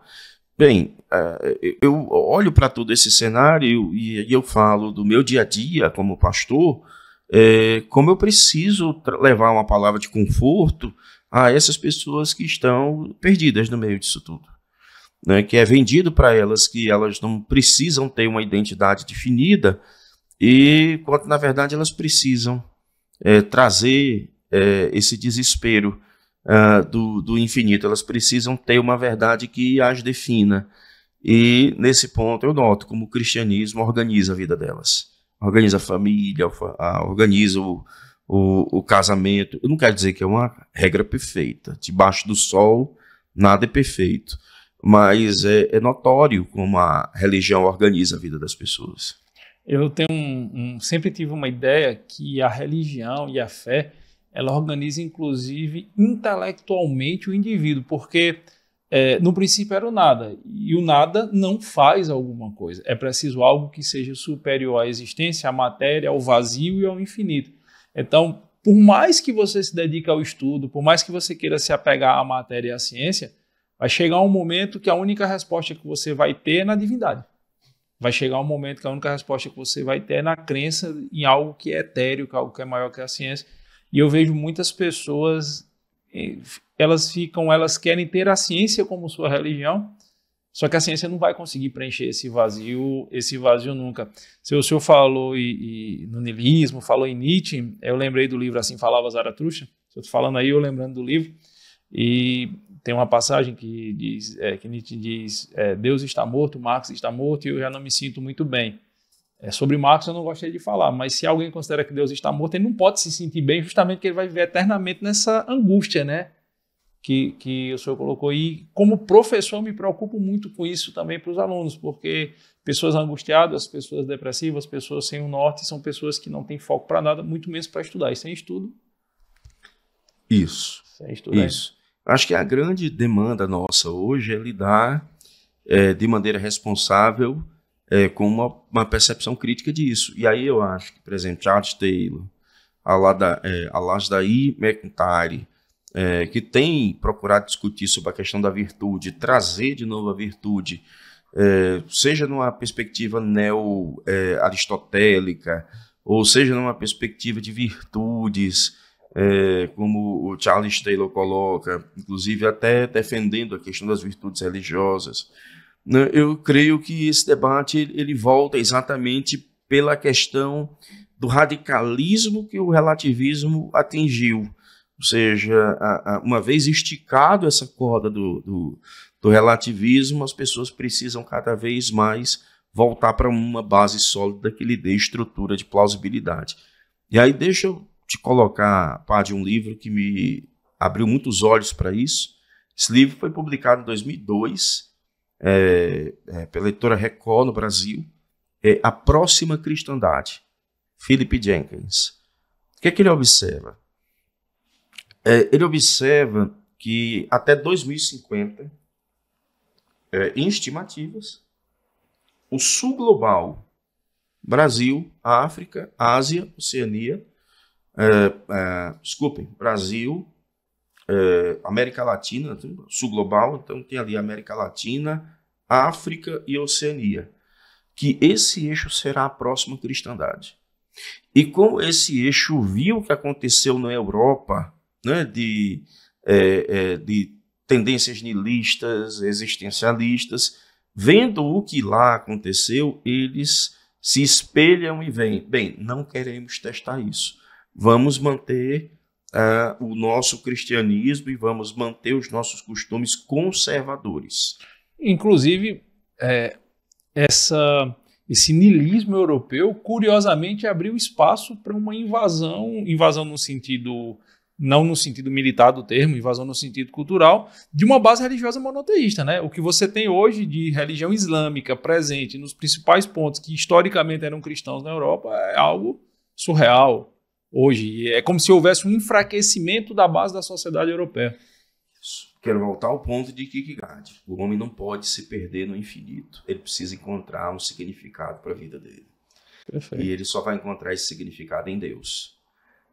Bem, é, eu olho para todo esse cenário e, eu falo do meu dia a dia como pastor, é, como eu preciso levar uma palavra de conforto a essas pessoas que estão perdidas no meio disso tudo. Né? Que é vendido para elas que elas não precisam ter uma identidade definida e quanto na verdade elas precisam é, trazer é, esse desespero uh, do, do infinito, elas precisam ter uma verdade que as defina. E nesse ponto eu noto como o cristianismo organiza a vida delas, organiza a família, organiza o, o, o casamento. Eu não quero dizer que é uma regra perfeita. Debaixo do sol, nada é perfeito. Mas é, é notório como a religião organiza a vida das pessoas. Eu tenho um, um, sempre tive uma ideia que a religião e a fé ela organiza inclusive intelectualmente o indivíduo, porque é, no princípio era o nada e o nada não faz alguma coisa. É preciso algo que seja superior à existência, à matéria, ao vazio e ao infinito. Então, por mais que você se dedique ao estudo, por mais que você queira se apegar à matéria e à ciência, vai chegar um momento que a única resposta que você vai ter é na divindade. Vai chegar um momento que a única resposta que você vai ter é na crença em algo que é etéreo, que é algo que é maior que a ciência. E eu vejo muitas pessoas, eh, elas ficam, elas querem ter a ciência como sua religião, só que a ciência não vai conseguir preencher esse vazio, esse vazio nunca. Se o senhor falou e, e, no nilismo, falou em Nietzsche, eu lembrei do livro Assim Falava Zaratustra. Se eu estou falando aí, eu lembrando do livro. E tem uma passagem que diz é, que Nietzsche diz: é, Deus está morto, Marx está morto e eu já não me sinto muito bem. É, sobre Marx eu não gostei de falar, mas se alguém considera que Deus está morto, ele não pode se sentir bem, justamente porque ele vai viver eternamente nessa angústia, né? que, que o senhor colocou. E como professor, me preocupo muito com isso também para os alunos, porque pessoas angustiadas, pessoas depressivas, pessoas sem o norte, são pessoas que não têm foco para nada, muito menos para estudar. E sem estudo. Isso. Sem estudar. É. Isso. Acho que a grande demanda nossa hoje é lidar é, de maneira responsável é, com uma, uma, percepção crítica disso. E aí eu acho que, por exemplo, Charles Taylor, Aladair é, McIntyre, é, que tem procurado discutir sobre a questão da virtude, trazer de novo a virtude, é, seja numa perspectiva neo-aristotélica, é, ou seja numa perspectiva de virtudes, é, como o Charles Taylor coloca, inclusive até defendendo a questão das virtudes religiosas. Né? Eu creio que esse debate ele volta exatamente pela questão do radicalismo que o relativismo atingiu. Ou seja, a, a, uma vez esticado essa corda do, do, do relativismo, as pessoas precisam cada vez mais voltar para uma base sólida que lhe dê estrutura de plausibilidade. E aí deixa eu te colocar parte de um livro que me abriu muitos olhos para isso. Esse livro foi publicado em 2002 é, é, pela editora Record no Brasil. É A Próxima Cristandade, Philip Jenkins. O que é que ele observa? é, ele observa que até 2050, é, em estimativas, o sul global, Brasil, África, Ásia, Oceania, é, é, desculpem, Brasil, é, América Latina, né, sul global, então tem ali América Latina, África e Oceania, que esse eixo será a próxima cristandade. E como esse eixo viu o que aconteceu na Europa né, de, é, é, de tendências nihilistas, existencialistas, vendo o que lá aconteceu, eles se espelham e veem: bem, não queremos testar isso. Vamos manter uh, o nosso cristianismo e vamos manter os nossos costumes conservadores. Inclusive, é, essa, esse niilismo europeu, curiosamente, abriu espaço para uma invasão invasão no sentido não no sentido militar do termo, invasão no sentido cultural, de uma base religiosa monoteísta. Né? O que você tem hoje de religião islâmica presente nos principais pontos que historicamente eram cristãos na Europa é algo surreal hoje. É como se houvesse um enfraquecimento da base da sociedade europeia. Quero voltar ao ponto de Kierkegaard. O homem não pode se perder no infinito. Ele precisa encontrar um significado para a vida dele. Perfeito. E ele só vai encontrar esse significado em Deus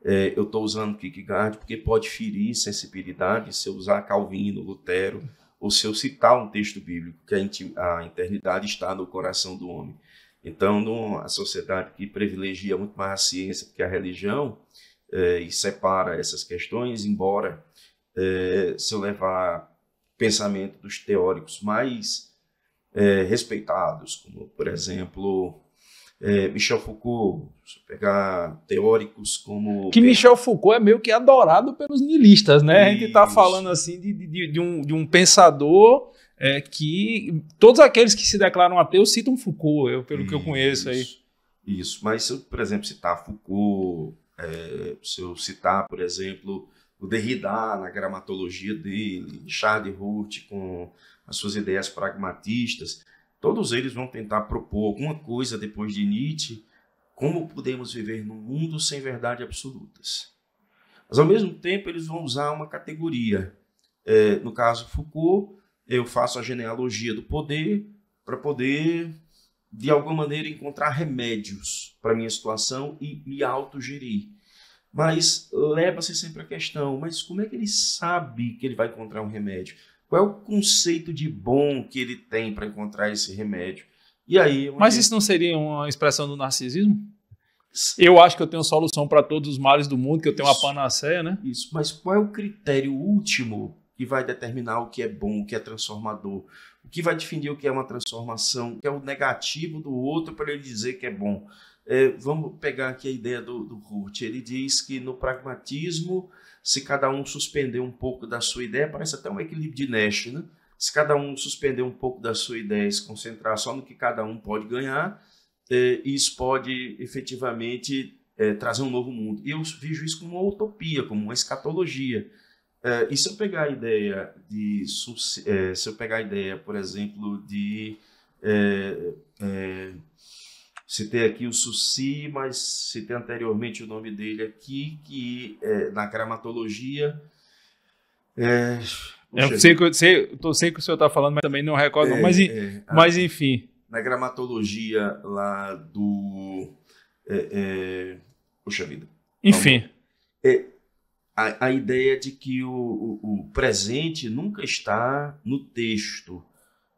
é, eu estou usando Kierkegaard porque pode ferir sensibilidade se eu usar Calvino, Lutero, ou se eu citar um texto bíblico, que a, a eternidade está no coração do homem. Então, numa sociedade que privilegia muito mais a ciência do que a religião é, e separa essas questões, embora é, se eu levar pensamento dos teóricos mais é, respeitados, como, por exemplo, é, Michel Foucault, se pegar teóricos como. Que Michel Foucault é meio que adorado pelos niilistas, né? Isso. A gente está falando assim de, de, de, um, de um pensador é, que todos aqueles que se declaram ateus citam Foucault, eu, pelo isso, que eu conheço aí. Isso, mas se eu, por exemplo, citar Foucault, é, se eu citar, por exemplo, o Derrida na gramatologia dele, Charles Hurt com as suas ideias pragmatistas, Todos eles vão tentar propor alguma coisa depois de Nietzsche, como podemos viver num mundo sem verdade absolutas. Mas, ao mesmo tempo, eles vão usar uma categoria. É, no caso Foucault, eu faço a genealogia do poder para poder, de alguma maneira, encontrar remédios para minha situação e me autogerir. Mas leva-se sempre a questão, mas como é que ele sabe que ele vai encontrar um remédio? Qual é o conceito de bom que ele tem para encontrar esse remédio? E aí, Mas isso não seria uma expressão do narcisismo? Eu acho que eu tenho solução para todos os males do mundo, que eu tenho isso, uma panaceia, né? Isso, mas qual é o critério último que vai determinar o que é bom, o que é transformador? O que vai definir o que é uma transformação, o que é o negativo do outro para ele dizer que é bom? É, vamos pegar aqui a ideia do, do Hurt. Ele diz que no pragmatismo se cada um suspender um pouco da sua ideia, parece até um equilíbrio de Nash, né? Se cada um suspender um pouco da sua ideia e se concentrar só no que cada um pode ganhar, eh, isso pode efetivamente eh, trazer um novo mundo. E eu vejo isso como uma utopia, como uma escatologia. Eh, e se eu pegar a ideia de se eu pegar a ideia, por exemplo, de Citei aqui o Suci, mas citei anteriormente o nome dele aqui, que é, na gramatologia. É, eu é, sei que eu sei, tô sei que o senhor está falando, mas também não recordo. É, mas, é, é mas a, enfim. Na gramatologia lá do. É, é puxa vida. Enfim. Então, a, a, ideia de que o, o, o, presente nunca está no texto,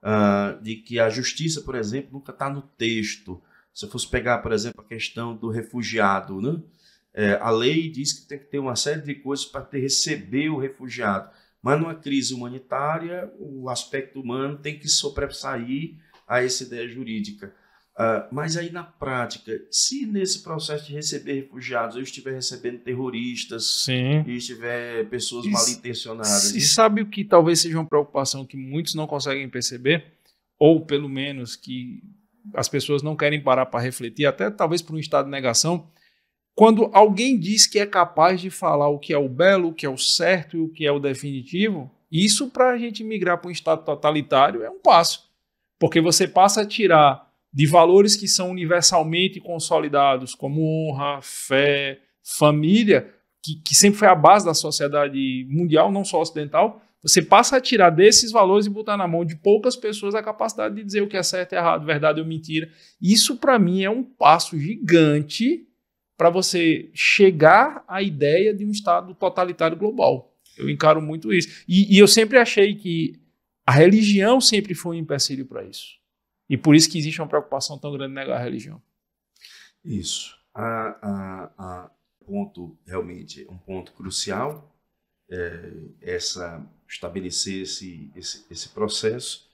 uh, de que a justiça, por exemplo, nunca está no texto, se eu fosse pegar, por exemplo, a questão do refugiado, né? É, a lei diz que tem que ter uma série de coisas para ter, receber o refugiado. Mas numa crise humanitária, o aspecto humano tem que sobressair a essa ideia jurídica. Uh, mas aí na prática, se nesse processo de receber refugiados eu estiver recebendo terroristas Sim. e estiver pessoas e, mal intencionadas. E sabe o que talvez seja uma preocupação que muitos não conseguem perceber? Ou pelo menos que as pessoas não querem parar para refletir, até talvez por um estado de negação, quando alguém diz que é capaz de falar o que é o belo, o que é o certo e o que é o definitivo, isso para a gente migrar para um estado totalitário é um passo, porque você passa a tirar de valores que são universalmente consolidados, como honra, fé, família, que, que sempre foi a base da sociedade mundial, não só ocidental, você passa a tirar desses valores e botar na mão de poucas pessoas a capacidade de dizer o que é certo e errado, verdade ou mentira. Isso, para mim, é um passo gigante para você chegar à ideia de um Estado totalitário global. Eu encaro muito isso. E, e eu sempre achei que a religião sempre foi um empecilho para isso. E por isso que existe uma preocupação tão grande em negar a religião. Isso. Ah, ah, ah, ponto, realmente, um ponto crucial é, essa estabelecer esse, esse, esse processo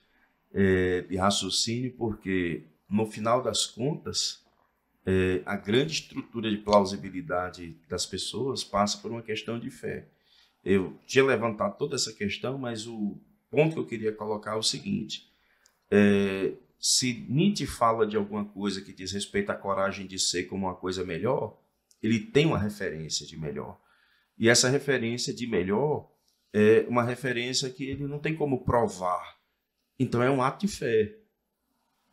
é, de raciocínio, porque no final das contas, é, a grande estrutura de plausibilidade das pessoas passa por uma questão de fé. Eu tinha levantado toda essa questão, mas o ponto que eu queria colocar é o seguinte: é, se Nietzsche fala de alguma coisa que diz respeito à coragem de ser como uma coisa melhor, ele tem uma referência de melhor. E essa referência de melhor é uma referência que ele não tem como provar. Então é um ato de fé.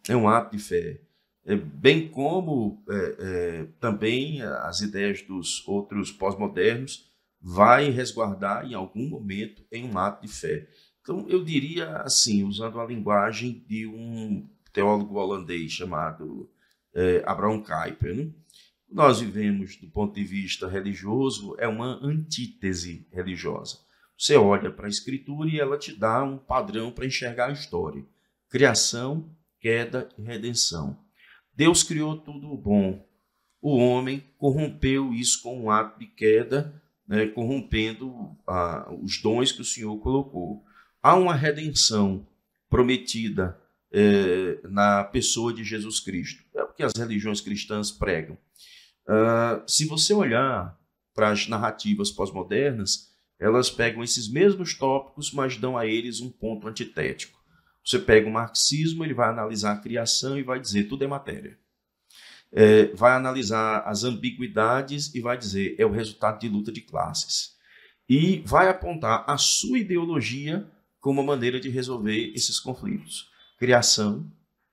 É um ato de fé. É, bem como é, é, também as ideias dos outros pós-modernos vai resguardar em algum momento em um ato de fé. Então eu diria assim, usando a linguagem de um teólogo holandês chamado é, Abraham Kuyper, né? nós vivemos do ponto de vista religioso é uma antítese religiosa. Você olha para a Escritura e ela te dá um padrão para enxergar a história: criação, queda e redenção. Deus criou tudo bom. O homem corrompeu isso com um ato de queda, né, corrompendo ah, os dons que o Senhor colocou. Há uma redenção prometida eh, na pessoa de Jesus Cristo. É o que as religiões cristãs pregam. Ah, se você olhar para as narrativas pós-modernas, elas pegam esses mesmos tópicos, mas dão a eles um ponto antitético. Você pega o marxismo, ele vai analisar a criação e vai dizer tudo é matéria. É, vai analisar as ambiguidades e vai dizer é o resultado de luta de classes. E vai apontar a sua ideologia como uma maneira de resolver esses conflitos: criação,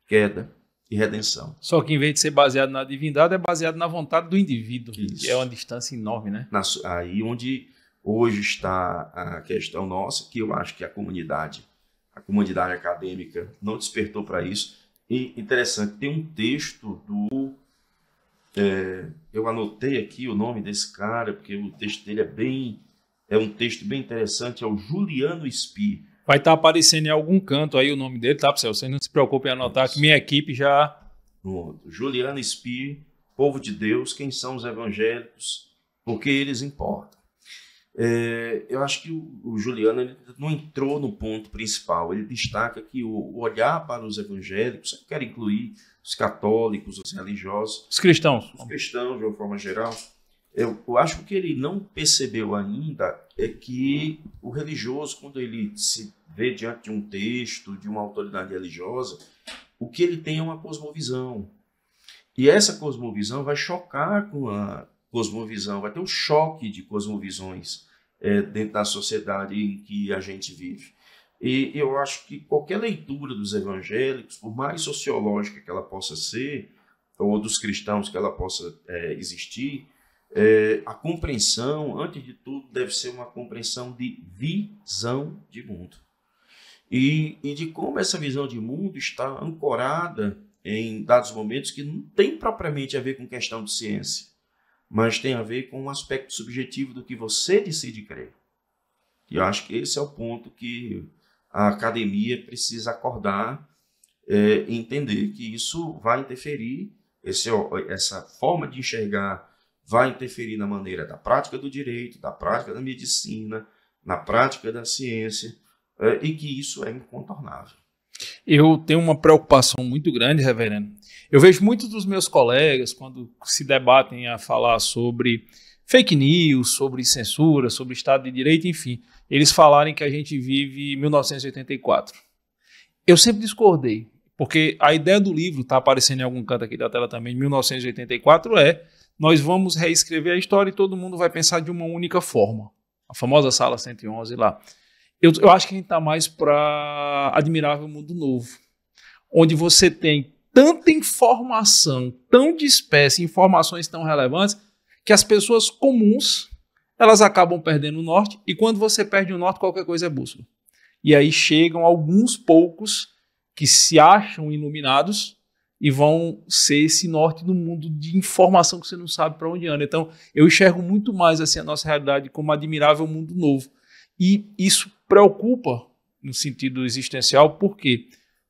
queda, e redenção. Só que em vez de ser baseado na divindade, é baseado na vontade do indivíduo, Isso. que é uma distância enorme, né? Na, aí onde hoje está a questão nossa, que eu acho que a comunidade, a comunidade acadêmica não despertou para isso. E interessante, tem um texto do é, eu anotei aqui o nome desse cara, porque o texto dele é bem é um texto bem interessante, é o Juliano Spi. Vai estar tá aparecendo em algum canto aí o nome dele, tá, Pessoal? Vocês não se preocupem em anotar Isso. que minha equipe já. Juliana Spir, povo de Deus, quem são os evangélicos, porque eles importam. É, eu acho que o, o Juliano não entrou no ponto principal. Ele destaca que o, olhar para os evangélicos, quer incluir os católicos, os religiosos, os cristãos, os cristãos de uma forma geral, eu, eu acho que o que ele não percebeu ainda é que o religioso, quando ele se vê diante de um texto, de uma autoridade religiosa, o que ele tem é uma cosmovisão. E essa cosmovisão vai chocar com a cosmovisão, vai ter um choque de cosmovisões é, dentro da sociedade em que a gente vive. E eu acho que qualquer leitura dos evangélicos, por mais sociológica que ela possa ser, ou dos cristãos que ela possa é, existir, é, a compreensão, antes de tudo, deve ser uma compreensão de visão de mundo. E, e de como essa visão de mundo está ancorada em dados momentos que não tem propriamente a ver com questão de ciência, mas tem a ver com um aspecto subjetivo do que você decide crer. E eu acho que esse é o ponto que a academia precisa acordar é, entender que isso vai interferir, esse, essa forma de enxergar vai interferir na maneira da prática do direito, da prática da medicina, na prática da ciência, eh, e que isso é incontornável. Eu tenho uma preocupação muito grande, reverendo. Eu vejo muitos dos meus colegas, quando se debatem a falar sobre fake news, sobre censura, sobre Estado de Direito, enfim, eles falarem que a gente vive 1984. Eu sempre discordei, porque a ideia do livro, está aparecendo em algum canto aqui da tela também, de 1984, é nós vamos reescrever a história e todo mundo vai pensar de uma única forma. A famosa Sala 111 lá. Eu, eu acho que a gente está mais para Admirável Mundo Novo, onde você tem tanta informação, tão dispersa, informações tão relevantes, que as pessoas comuns elas acabam perdendo o norte, e quando você perde o norte, qualquer coisa é bússola. E aí chegam alguns poucos que se acham iluminados e vão ser esse norte do mundo de informação que você não sabe para onde anda. Então, eu enxergo muito mais assim a nossa realidade como um admirável mundo novo. E isso preocupa no sentido existencial, por quê?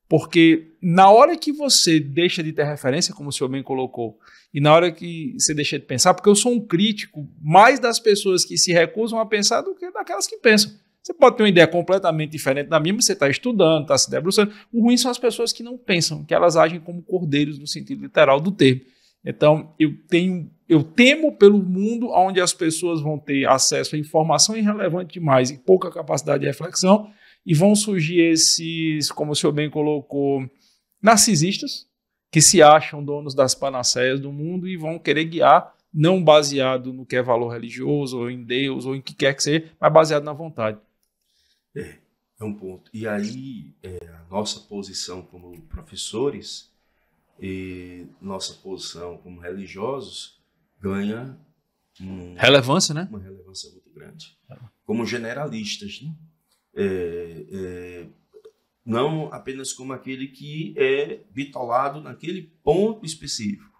Porque na hora que você deixa de ter referência, como o senhor bem colocou, e na hora que você deixa de pensar, porque eu sou um crítico mais das pessoas que se recusam a pensar do que daquelas que pensam. Você pode ter uma ideia completamente diferente da minha, mas você está estudando, está se debruçando. O ruim são as pessoas que não pensam, que elas agem como cordeiros no sentido literal do termo. Então, eu tenho, eu temo pelo mundo onde as pessoas vão ter acesso a informação irrelevante demais e pouca capacidade de reflexão, e vão surgir esses, como o senhor bem colocou, narcisistas, que se acham donos das panaceias do mundo e vão querer guiar, não baseado no que é valor religioso, ou em Deus, ou em que quer que seja, mas baseado na vontade. É, é um ponto. E aí, é, a nossa posição como professores e nossa posição como religiosos ganha um, relevância, né? Uma relevância muito grande. Como generalistas, né? É, é, não apenas como aquele que é bitolado naquele ponto específico,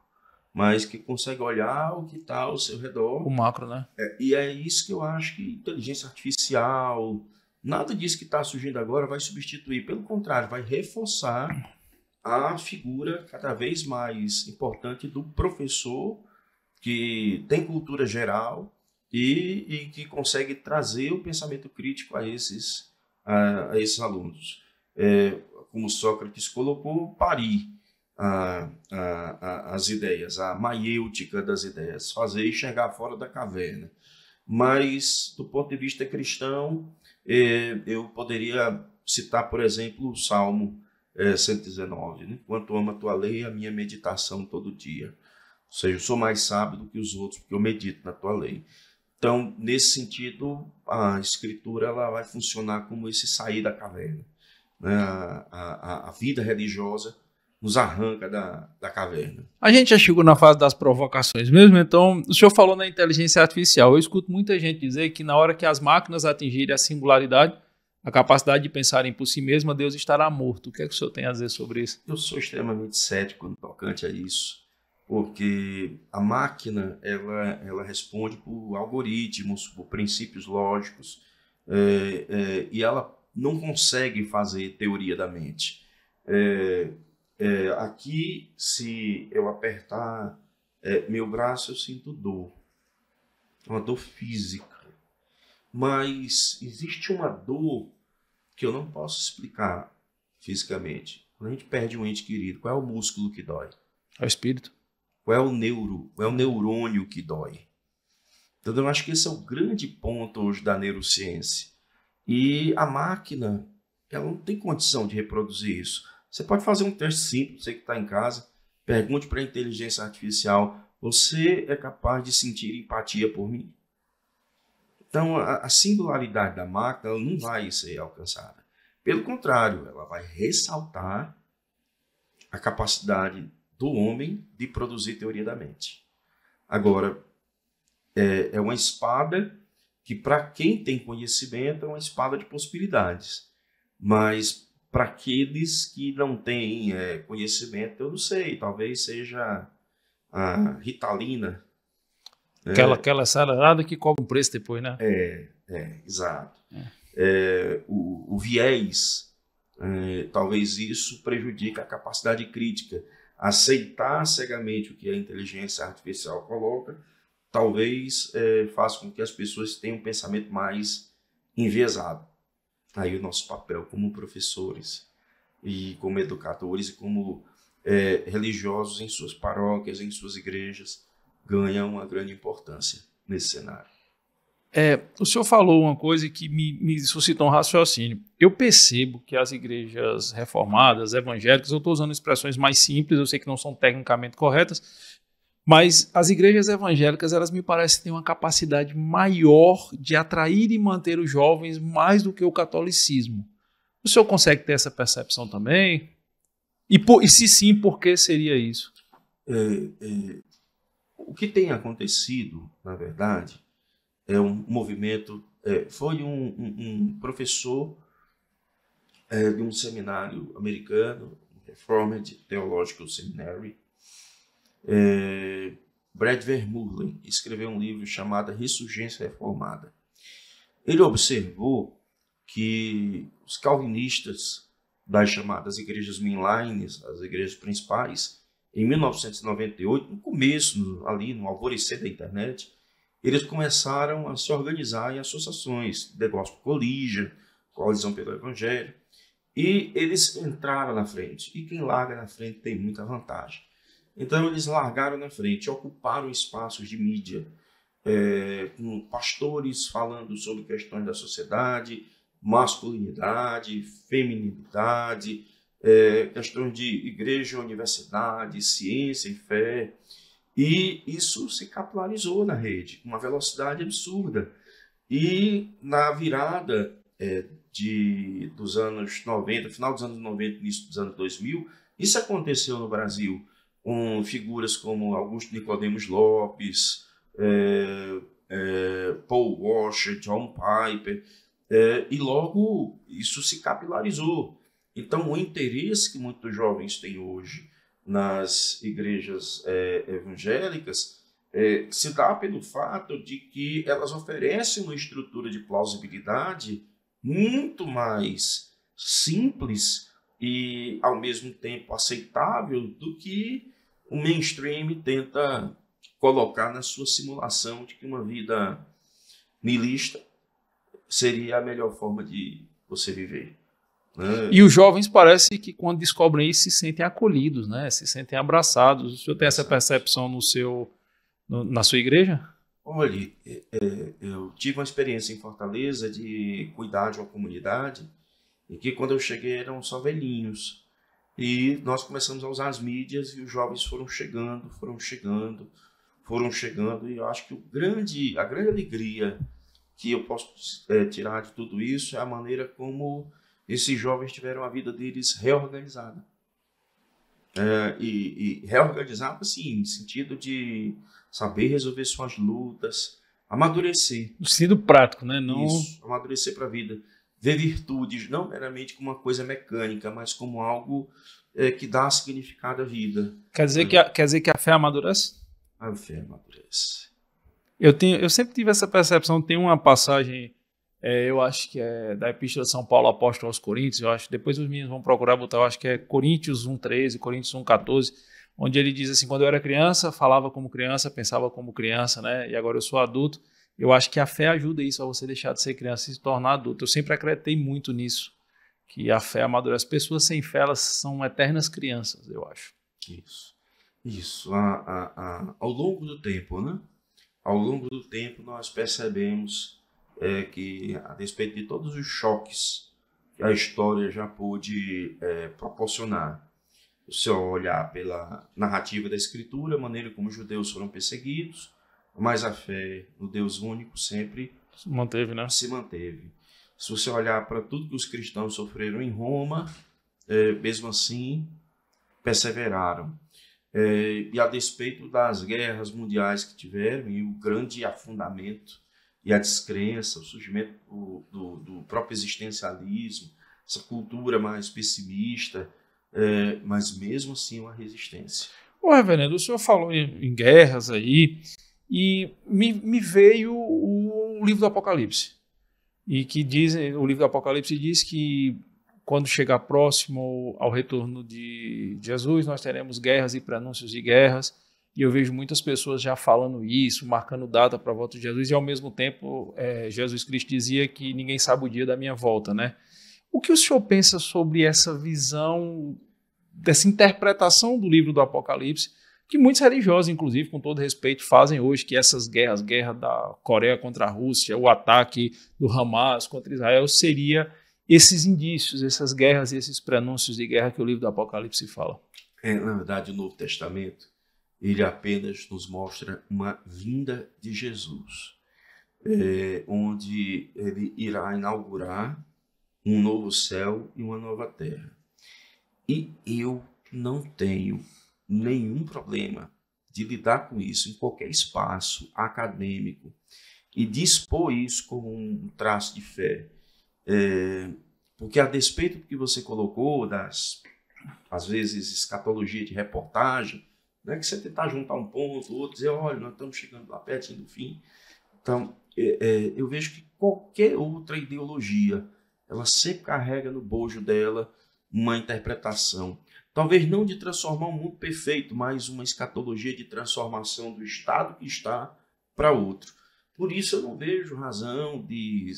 mas que consegue olhar o que está ao seu redor. O macro, né? É, e é isso que eu acho que inteligência artificial, Nada disso que está surgindo agora vai substituir, pelo contrário, vai reforçar a figura cada vez mais importante do professor que tem cultura geral e, e que consegue trazer o pensamento crítico a esses, a, a esses alunos. É, como Sócrates colocou, parir a, a, as ideias, a maiêutica das ideias, fazer enxergar fora da caverna. Mas, do ponto de vista cristão, é, eu poderia citar, por exemplo, o Salmo 119, é, né? Quanto amo a tua lei, a minha meditação todo dia. Ou seja, eu sou mais sábio do que os outros, porque eu medito na tua lei. Então, nesse sentido, a escritura ela vai funcionar como esse sair da caverna. Né? A, a, a vida religiosa nos arranca da, da caverna. A gente já chegou na fase das provocações mesmo, então o senhor falou na inteligência artificial. Eu escuto muita gente dizer que na hora que as máquinas atingirem a singularidade, a capacidade de pensarem por si mesma, Deus estará morto. O que é que o senhor tem a dizer sobre isso? Eu sou extremamente cético no tocante a isso, porque a máquina ela, ela responde por algoritmos, por princípios lógicos, é, é, e ela não consegue fazer teoria da mente. É, é, aqui, se eu apertar é, meu braço, eu sinto dor, é uma dor física. Mas existe uma dor que eu não posso explicar fisicamente. Quando a gente perde um ente querido, qual é o músculo que dói? É o espírito. Qual é o neuro, qual é o neurônio que dói? Então, eu acho que esse é o grande ponto hoje da neurociência. E a máquina, ela não tem condição de reproduzir isso. Você pode fazer um teste simples, você que está em casa, pergunte para a inteligência artificial: você é capaz de sentir empatia por mim? Então, a, a singularidade da máquina não vai ser alcançada. Pelo contrário, ela vai ressaltar a capacidade do homem de produzir teoria da mente. Agora, é, é uma espada que, para quem tem conhecimento, é uma espada de possibilidades. Mas para aqueles que não têm é, conhecimento, eu não sei, talvez seja a Ritalina. Né? Aquela, é, aquela acelerada que cobra um preço depois, né? É, é exato. É. é o, o, viés, é, talvez isso prejudique a capacidade crítica. Aceitar cegamente o que a inteligência artificial coloca, talvez é, faça com que as pessoas tenham um pensamento mais enviesado. Tá aí o nosso papel como professores e como educadores e como é, religiosos em suas paróquias, em suas igrejas, ganha uma grande importância nesse cenário. É, o senhor falou uma coisa que me, me suscitou um raciocínio. Eu percebo que as igrejas reformadas, evangélicas, eu estou usando expressões mais simples, eu sei que não são tecnicamente corretas, mas as igrejas evangélicas, elas me parecem ter uma capacidade maior de atrair e manter os jovens mais do que o catolicismo. O senhor consegue ter essa percepção também? E, por, e se sim, por que seria isso? É, é, o que tem acontecido, na verdade, é um movimento. É, foi um, um, um professor é, de um seminário americano, Reformed Theological Seminary, é, Brad Vermeulen escreveu um livro chamado Ressurgência Reformada. Ele observou que os calvinistas das chamadas igrejas mainlines, as igrejas principais, em 1998, no começo, ali no alvorecer da internet, eles começaram a se organizar em associações, The Gospel Collision, Coalizão pelo Evangelho, e eles entraram na frente. E quem larga na frente tem muita vantagem. Então eles largaram na frente, ocuparam espaços de mídia, é, com pastores falando sobre questões da sociedade, masculinidade, feminilidade, é, questões de igreja, universidade, ciência e fé. E isso se capilarizou na rede, uma velocidade absurda. E na virada é, de, dos anos 90, final dos anos 90, início dos anos 2000, isso aconteceu no Brasil com figuras como Augusto Nicodemus Lopes, é, é, Paul Washer, John Piper, é, e logo isso se capilarizou. Então, o interesse que muitos jovens têm hoje nas igrejas é, evangélicas é, se dá pelo fato de que elas oferecem uma estrutura de plausibilidade muito mais simples e, ao mesmo tempo, aceitável do que o mainstream tenta colocar na sua simulação de que uma vida milista seria a melhor forma de você viver. Né? E os jovens parece que quando descobrem isso se sentem acolhidos, né? Se sentem abraçados. O senhor tem essa percepção no seu, no, na sua igreja? Olha, é, é, eu tive uma experiência em Fortaleza de cuidar de uma comunidade e que quando eu cheguei eram só velhinhos. E nós começamos a usar as mídias e os jovens foram chegando, foram chegando, foram chegando. E eu acho que o grande, a grande alegria que eu posso é, tirar de tudo isso é a maneira como esses jovens tiveram a vida deles reorganizada. É, e, e reorganizada, assim, no sentido de saber resolver suas lutas, amadurecer. No sentido prático, né? Não... Isso, amadurecer para a vida ver virtudes não meramente como uma coisa mecânica, mas como algo é, que dá significado à vida. Quer dizer, é. que a, quer dizer que a fé amadurece? A fé amadurece. Eu, tenho, eu sempre tive essa percepção. Tem uma passagem, é, eu acho que é da Epístola de São Paulo, Apóstolo aos Coríntios. Eu acho depois os meninos vão procurar botar. Eu acho que é Coríntios 1,13, Coríntios 1,14, onde ele diz assim: quando eu era criança, falava como criança, pensava como criança, né? E agora eu sou adulto eu acho que a fé ajuda isso a você deixar de ser criança e se tornar adulto. Eu sempre acreditei muito nisso, que a fé amadurece. As pessoas sem fé, elas são eternas crianças, eu acho. Isso. Isso. A, a, a, ao longo do tempo, né? Ao longo do tempo, nós percebemos é, que, a despeito de todos os choques que a história já pôde é, proporcionar, se eu olhar pela narrativa da escritura, a maneira como os judeus foram perseguidos, mas a fé no Deus único sempre se manteve, né? Se manteve. Se você olhar para tudo que os cristãos sofreram em Roma, é, mesmo assim perseveraram. É, e a despeito das guerras mundiais que tiveram e o grande afundamento e a descrença, o surgimento do, do, do próprio existencialismo, essa cultura mais pessimista, é, mas mesmo assim uma resistência. O reverendo, o senhor falou em, em guerras aí, e me, me veio o livro do Apocalipse. E que diz, o livro do Apocalipse diz que quando chegar próximo ao retorno de Jesus, nós teremos guerras e prenúncios de guerras. E eu vejo muitas pessoas já falando isso, marcando data para a volta de Jesus, e ao mesmo tempo é, Jesus Cristo dizia que ninguém sabe o dia da minha volta, né? O que o senhor pensa sobre essa visão, dessa interpretação do livro do Apocalipse que muitos religiosos, inclusive, com todo respeito, fazem hoje, que essas guerras, guerra da Coreia contra a Rússia, o ataque do Hamas contra Israel, seria esses indícios, essas guerras e esses prenúncios de guerra que o livro do Apocalipse fala. É, na verdade, o Novo Testamento, ele apenas nos mostra uma vinda de Jesus, é, onde ele irá inaugurar um novo céu e uma nova terra. E eu não tenho nenhum problema de lidar com isso em qualquer espaço acadêmico e dispor isso como um traço de fé. É, porque, a despeito do que você colocou, das, às vezes, escatologia de reportagem, não é que você tentar juntar um ponto, outro, dizer, olha, nós estamos chegando lá perto do fim. Então, é, é, eu vejo que qualquer outra ideologia, ela sempre carrega no bojo dela uma interpretação talvez não de transformar um mundo perfeito, mas uma escatologia de transformação do estado que está para outro. Por isso eu não vejo razão de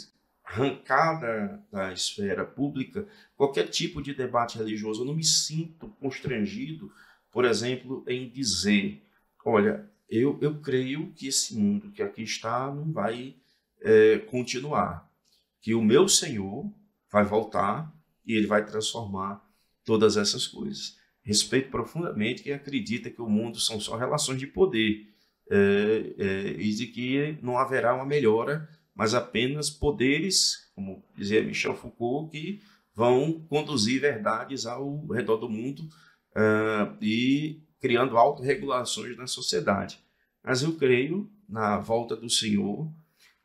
arrancada da, da esfera pública qualquer tipo de debate religioso. Eu não me sinto constrangido, por exemplo, em dizer, olha, eu, eu creio que esse mundo que aqui está não vai é, continuar, que o meu Senhor vai voltar e ele vai transformar todas essas coisas. Respeito profundamente quem acredita que o mundo são só relações de poder é, é, e de que não haverá uma melhora, mas apenas poderes, como dizia Michel Foucault, que vão conduzir verdades ao redor do mundo é, e criando autorregulações na sociedade. Mas eu creio na volta do Senhor,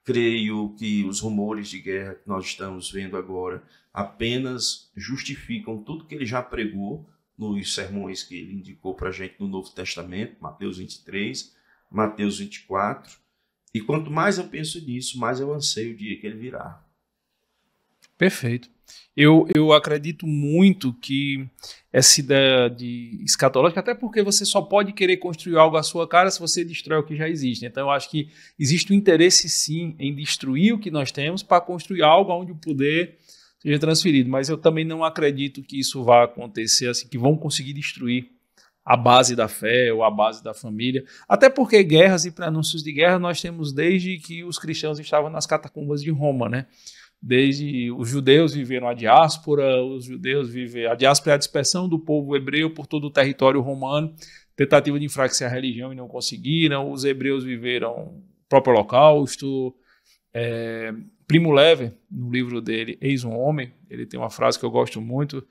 Creio que os rumores de guerra que nós estamos vendo agora apenas justificam tudo que ele já pregou nos sermões que ele indicou para a gente no Novo Testamento, Mateus 23, Mateus 24. E quanto mais eu penso nisso, mais eu anseio o dia que ele virá. Perfeito. Eu, eu acredito muito que essa ideia de escatológica, até porque você só pode querer construir algo à sua cara se você destrói o que já existe. Então, eu acho que existe um interesse, sim, em destruir o que nós temos para construir algo onde o poder seja transferido. Mas eu também não acredito que isso vá acontecer, assim, que vão conseguir destruir a base da fé ou a base da família. Até porque guerras e prenúncios de guerra nós temos desde que os cristãos estavam nas catacumbas de Roma, né? desde os judeus viveram a diáspora, os judeus viveram a diáspora é a dispersão do povo hebreu por todo o território romano, tentativa de enfraquecer a religião e não conseguiram, os hebreus viveram o próprio holocausto. É, Primo Lever, no livro dele, Eis um Homem, ele tem uma frase que eu gosto muito,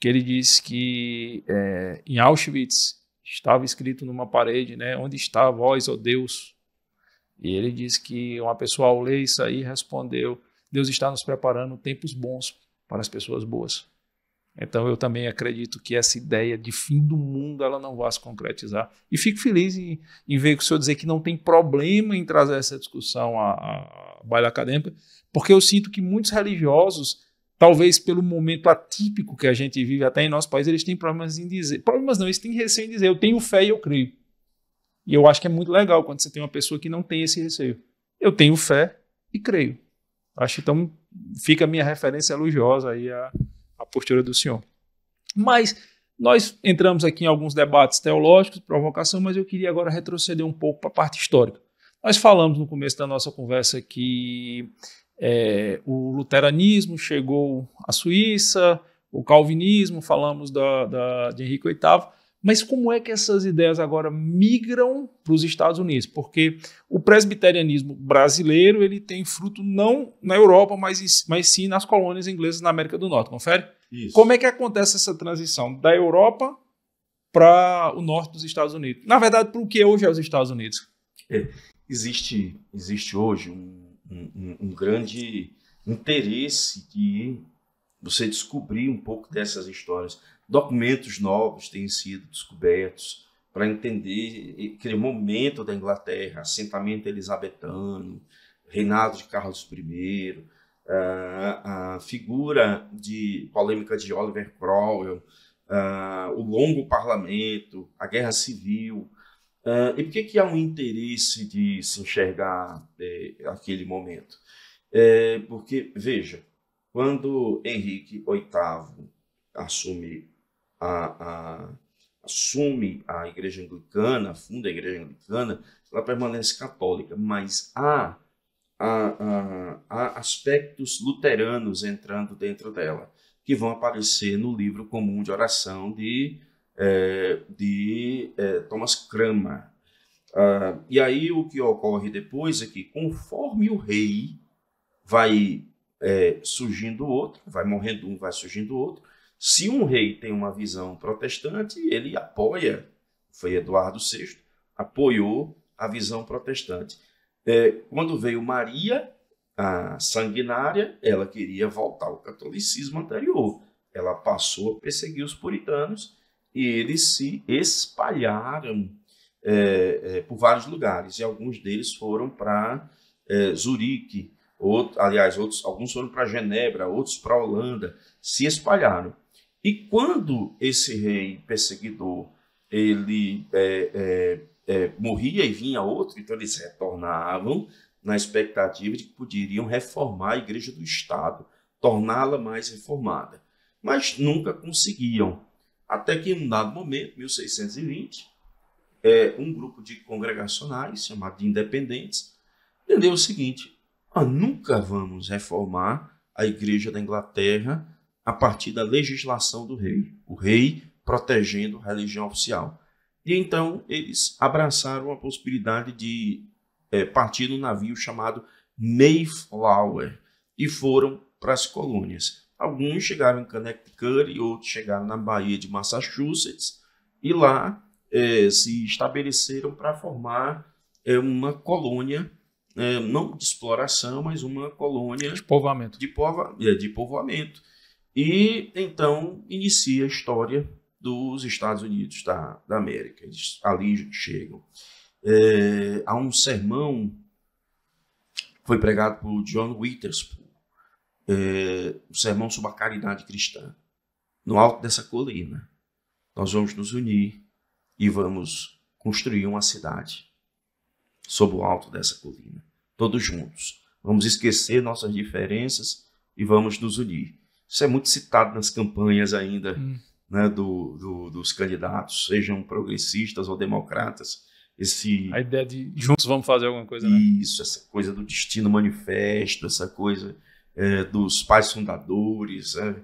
que ele diz que é, em Auschwitz estava escrito numa parede, né, onde está a voz, ó oh Deus? E ele diz que uma pessoa ao ler isso aí respondeu, Deus está nos preparando tempos bons para as pessoas boas. Então eu também acredito que essa ideia de fim do mundo ela não vai se concretizar. E fico feliz em, em ver que o senhor dizer que não tem problema em trazer essa discussão à, à baila acadêmica, porque eu sinto que muitos religiosos, talvez pelo momento atípico que a gente vive até em nosso país, eles têm problemas em dizer, problemas não, eles têm receio em dizer, eu tenho fé e eu creio. E eu acho que é muito legal quando você tem uma pessoa que não tem esse receio. Eu tenho fé e creio. Acho que então fica a minha referência elogiosa aí à, a postura do senhor. Mas nós entramos aqui em alguns debates teológicos, provocação, mas eu queria agora retroceder um pouco para a parte histórica. Nós falamos no começo da nossa conversa que é, o luteranismo chegou à Suíça, o calvinismo, falamos da, da, de Henrique VIII, mas como é que essas ideias agora migram para os Estados Unidos? Porque o presbiterianismo brasileiro ele tem fruto não na Europa, mas, mas sim nas colônias inglesas na América do Norte, confere? Isso. Como é que acontece essa transição da Europa para o norte dos Estados Unidos? Na verdade, para o que hoje é os Estados Unidos? É, existe, existe hoje um, um, um grande interesse de você descobrir um pouco dessas histórias documentos novos têm sido descobertos para entender aquele momento da Inglaterra, assentamento elisabetano, reinado de Carlos I, ah, a figura de polêmica de Oliver Cromwell, ah, o longo parlamento, a guerra civil. Ah, e por que, que há um interesse de se enxergar eh, aquele momento? É, porque, veja, quando Henrique VIII assume a, a, assume a igreja anglicana, funda a igreja anglicana, ela permanece católica, mas há, há, há aspectos luteranos entrando dentro dela, que vão aparecer no livro comum de oração de, é, de é, Thomas Cranmer. Ah, e aí o que ocorre depois é que conforme o rei vai é, surgindo outro, vai morrendo um, vai surgindo outro, se um rei tem uma visão protestante, ele apoia, foi Eduardo VI, apoiou a visão protestante. É, quando veio Maria, a sanguinária, ela queria voltar ao catolicismo anterior. Ela passou a perseguir os puritanos e eles se espalharam é, é, por vários lugares. E alguns deles foram para é, Zurique, outro, aliás, outros, alguns foram para Genebra, outros para Holanda, se espalharam. E quando esse rei perseguidor ele é, é, é, morria e vinha outro, então eles retornavam na expectativa de que poderiam reformar a Igreja do Estado, torná-la mais reformada, mas nunca conseguiam. Até que, em um dado momento, 1620, é, um grupo de congregacionais, chamado de independentes, entendeu o seguinte: ah, nunca vamos reformar a Igreja da Inglaterra a partir da legislação do rei, o rei protegendo a religião oficial. E então eles abraçaram a possibilidade de é, partir no navio chamado Mayflower e foram para as colônias. Alguns chegaram em Connecticut e outros chegaram na Bahia de Massachusetts e lá é, se estabeleceram para formar é, uma colônia, é, não de exploração, mas uma colônia de povoamento. De, povo, é, de povoamento e então inicia a história dos Estados Unidos da, da América. Eles ali chegam. É, há um sermão que foi pregado por John Witherspoon, é, um sermão sobre a caridade cristã. No alto dessa colina, nós vamos nos unir e vamos construir uma cidade sob o alto dessa colina, todos juntos. Vamos esquecer nossas diferenças e vamos nos unir. Isso é muito citado nas campanhas ainda hum. né, do, do, dos candidatos, sejam progressistas ou democratas. Esse, a ideia de juntos vamos fazer alguma coisa, né? Isso, né? essa coisa do destino manifesto, essa coisa é, dos pais fundadores. É.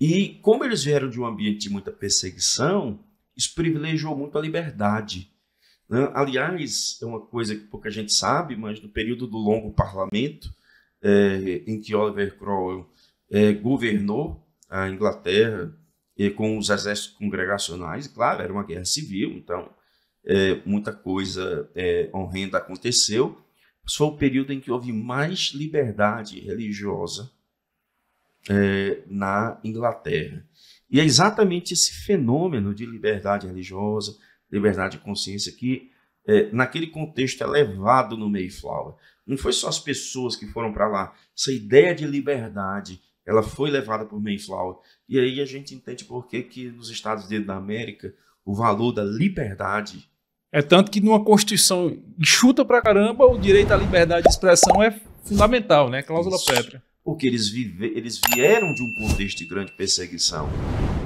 E como eles vieram de um ambiente de muita perseguição, isso privilegiou muito a liberdade. Né? Aliás, é uma coisa que pouca gente sabe, mas no período do longo parlamento, é, em que Oliver Cromwell é, governou a Inglaterra e com os exércitos congregacionais. Claro, era uma guerra civil, então é, muita coisa é, horrenda aconteceu. Mas foi o período em que houve mais liberdade religiosa é, na Inglaterra. E é exatamente esse fenômeno de liberdade religiosa, liberdade de consciência, que é, naquele contexto é levado no Mayflower, não foi só as pessoas que foram para lá. Essa ideia de liberdade ela foi levada por Mayflower. E aí a gente entende por que, que nos Estados Unidos da América o valor da liberdade. É tanto que numa Constituição enxuta pra caramba, o direito à liberdade de expressão é fundamental, né? Cláusula Isso. pétrea. Porque eles, vive... eles vieram de um contexto de grande perseguição,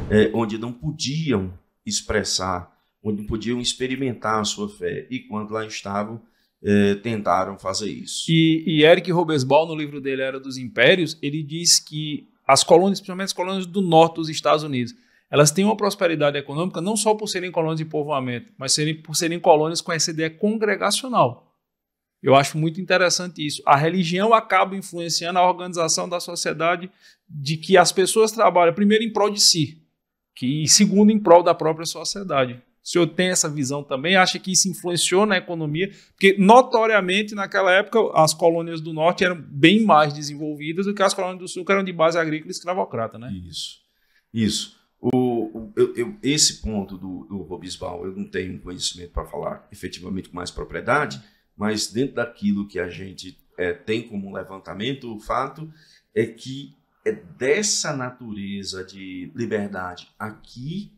é, onde não podiam expressar, onde não podiam experimentar a sua fé. E quando lá estavam, é, tentaram fazer isso. E, e Eric Robesbal, no livro dele Era dos Impérios, ele diz que as colônias, principalmente as colônias do norte dos Estados Unidos, elas têm uma prosperidade econômica não só por serem colônias de povoamento, mas serem, por serem colônias com essa ideia congregacional. Eu acho muito interessante isso. A religião acaba influenciando a organização da sociedade de que as pessoas trabalham primeiro em prol de si, que, e segundo em prol da própria sociedade. O senhor tem essa visão também? Acha que isso influenciou na economia? Porque, notoriamente, naquela época, as colônias do norte eram bem mais desenvolvidas do que as colônias do sul, que eram de base agrícola e escravocrata, né? Isso. Isso. O, o eu, eu, esse ponto do, do Robisbal, eu não tenho conhecimento para falar efetivamente com mais propriedade, mas dentro daquilo que a gente é, tem como levantamento, o fato é que é dessa natureza de liberdade aqui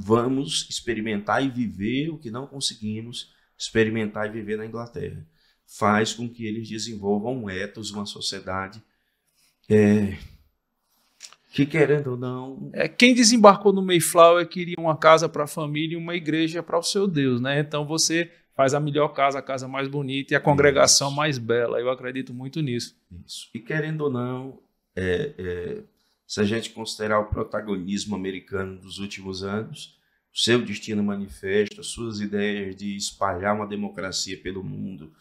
vamos experimentar e viver o que não conseguimos experimentar e viver na Inglaterra. Faz com que eles desenvolvam um ethos, uma sociedade é, que, querendo ou não. É, quem desembarcou no Mayflower queria uma casa para a família e uma igreja para o seu Deus, né? Então você faz a melhor casa, a casa mais bonita e a congregação Isso. mais bela. Eu acredito muito nisso. Isso. E querendo ou não, é, é, se a gente considerar o protagonismo americano dos últimos anos, o seu destino manifesto, suas ideias de espalhar uma democracia pelo mundo,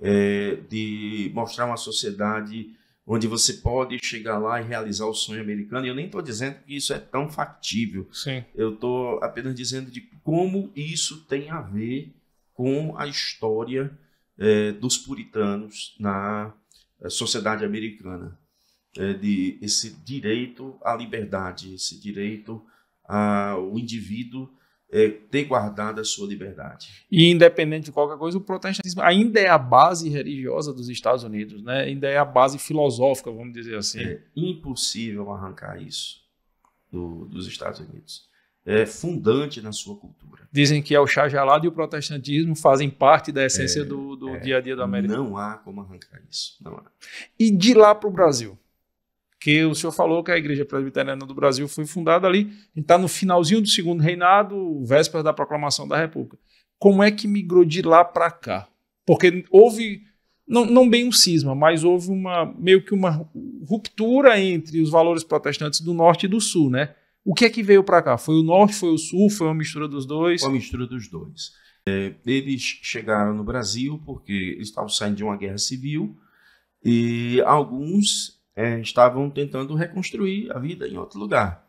é, de mostrar uma sociedade onde você pode chegar lá e realizar o sonho americano. E eu nem estou dizendo que isso é tão factível. Sim. Eu estou apenas dizendo de como isso tem a ver com a história é, dos puritanos na é, sociedade americana é, de esse direito à liberdade, esse direito ao indivíduo é, ter guardado a sua liberdade. E independente de qualquer coisa, o protestantismo ainda é a base religiosa dos Estados Unidos, né? ainda é a base filosófica, vamos dizer assim. É impossível arrancar isso do, dos Estados Unidos. É fundante na sua cultura. Dizem que é o chá gelado e o protestantismo fazem parte da essência é, do, do é, dia a dia da América. Não há como arrancar isso. Não há. E de lá para o Brasil? Porque o senhor falou que a Igreja Presbiteriana do Brasil foi fundada ali, está no finalzinho do segundo reinado, véspera da proclamação da República. Como é que migrou de lá para cá? Porque houve, não, não bem um cisma, mas houve uma meio que uma ruptura entre os valores protestantes do norte e do sul, né? O que é que veio para cá? Foi o norte, foi o sul, foi uma mistura dos dois? Foi uma mistura dos dois. É, eles chegaram no Brasil porque eles estavam saindo de uma guerra civil e alguns é, estavam tentando reconstruir a vida em outro lugar.